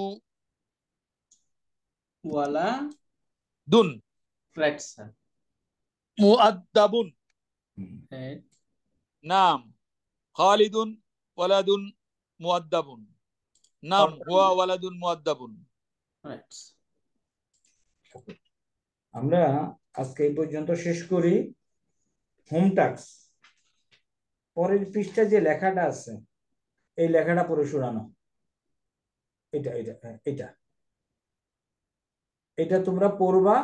ওয়ালা দুন রাইট স্যার মুআদ্দাবুন নাম খালিদুন ওয়ালাদুন মুআদ্দাবুন নাম হুয়া ওয়ালাদুন মুআদ্দাবুন আমরা আজকে এই পর্যন্ত শেষ করি হোম টাক্স পরের পৃষ্ঠা যে লেখাটা আছে এই লেখাটা পরে শুরানো এটা এটা এটা এটা তোমরা পড়বা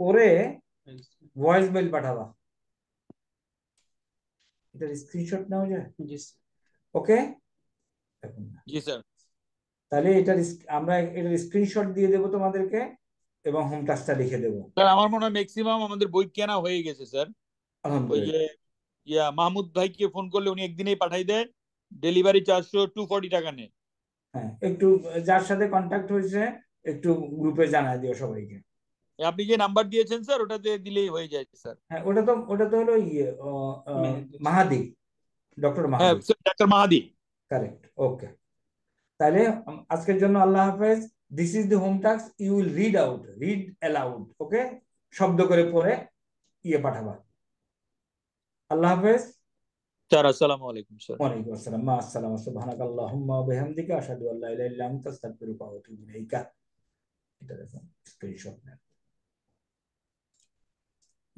পরে ভয়েস মেল পাঠাবা এটা স্ক্রিনশট নেওয়া যায় ওকে তাহলে এটার আমরা এটার স্ক্রিনশট দিয়ে দেব তোমাদেরকে এবং হোম টাস্কটা লিখে দেব স্যার আমার মনে হয় ম্যাক্সিমাম আমাদের বই কেনা হয়ে গেছে স্যার ওই যে ইয়া মাহমুদ ভাইকে ফোন করলে উনি একদিনেই পাঠাই দেয় ডেলিভারি চারশো টু ফর্টি টাকা নেয় হ্যাঁ একটু যার সাথে কন্ট্যাক্ট হয়েছে একটু গ্রুপে জানায় দিও সবাইকে আপনি যে নাম্বার দিয়েছেন স্যার ওটাতে দিলেই হয়ে যায় স্যার হ্যাঁ ওটা তো ওটা তো হলো ইয়ে মাহাদি ডক্টর মাহাদি ডক্টর হ্যাঁ, মাহাদি কারেক্ট ওকে তাহলে আজকের জন্য আল্লাহ হাফেজ this is the home task you will read out read aloud okay শব্দ করে পড়ে ইয়ে পাঠাবা আল্লাহ হাফেজ স্যার আসসালামু আলাইকুম স্যার ওয়ালাইকুম আসসালাম মা আসসালাম সুবহানাক আল্লাহুম্মা বিহামদিকা আশহাদু আল লা ইলাহা ইল্লা আনতা আস্তাগফিরুকা ওয়া আতুবু ইলাইকা এটা দেখুন স্ক্রিনশট নেন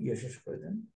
ইয়ে শেষ করে দেন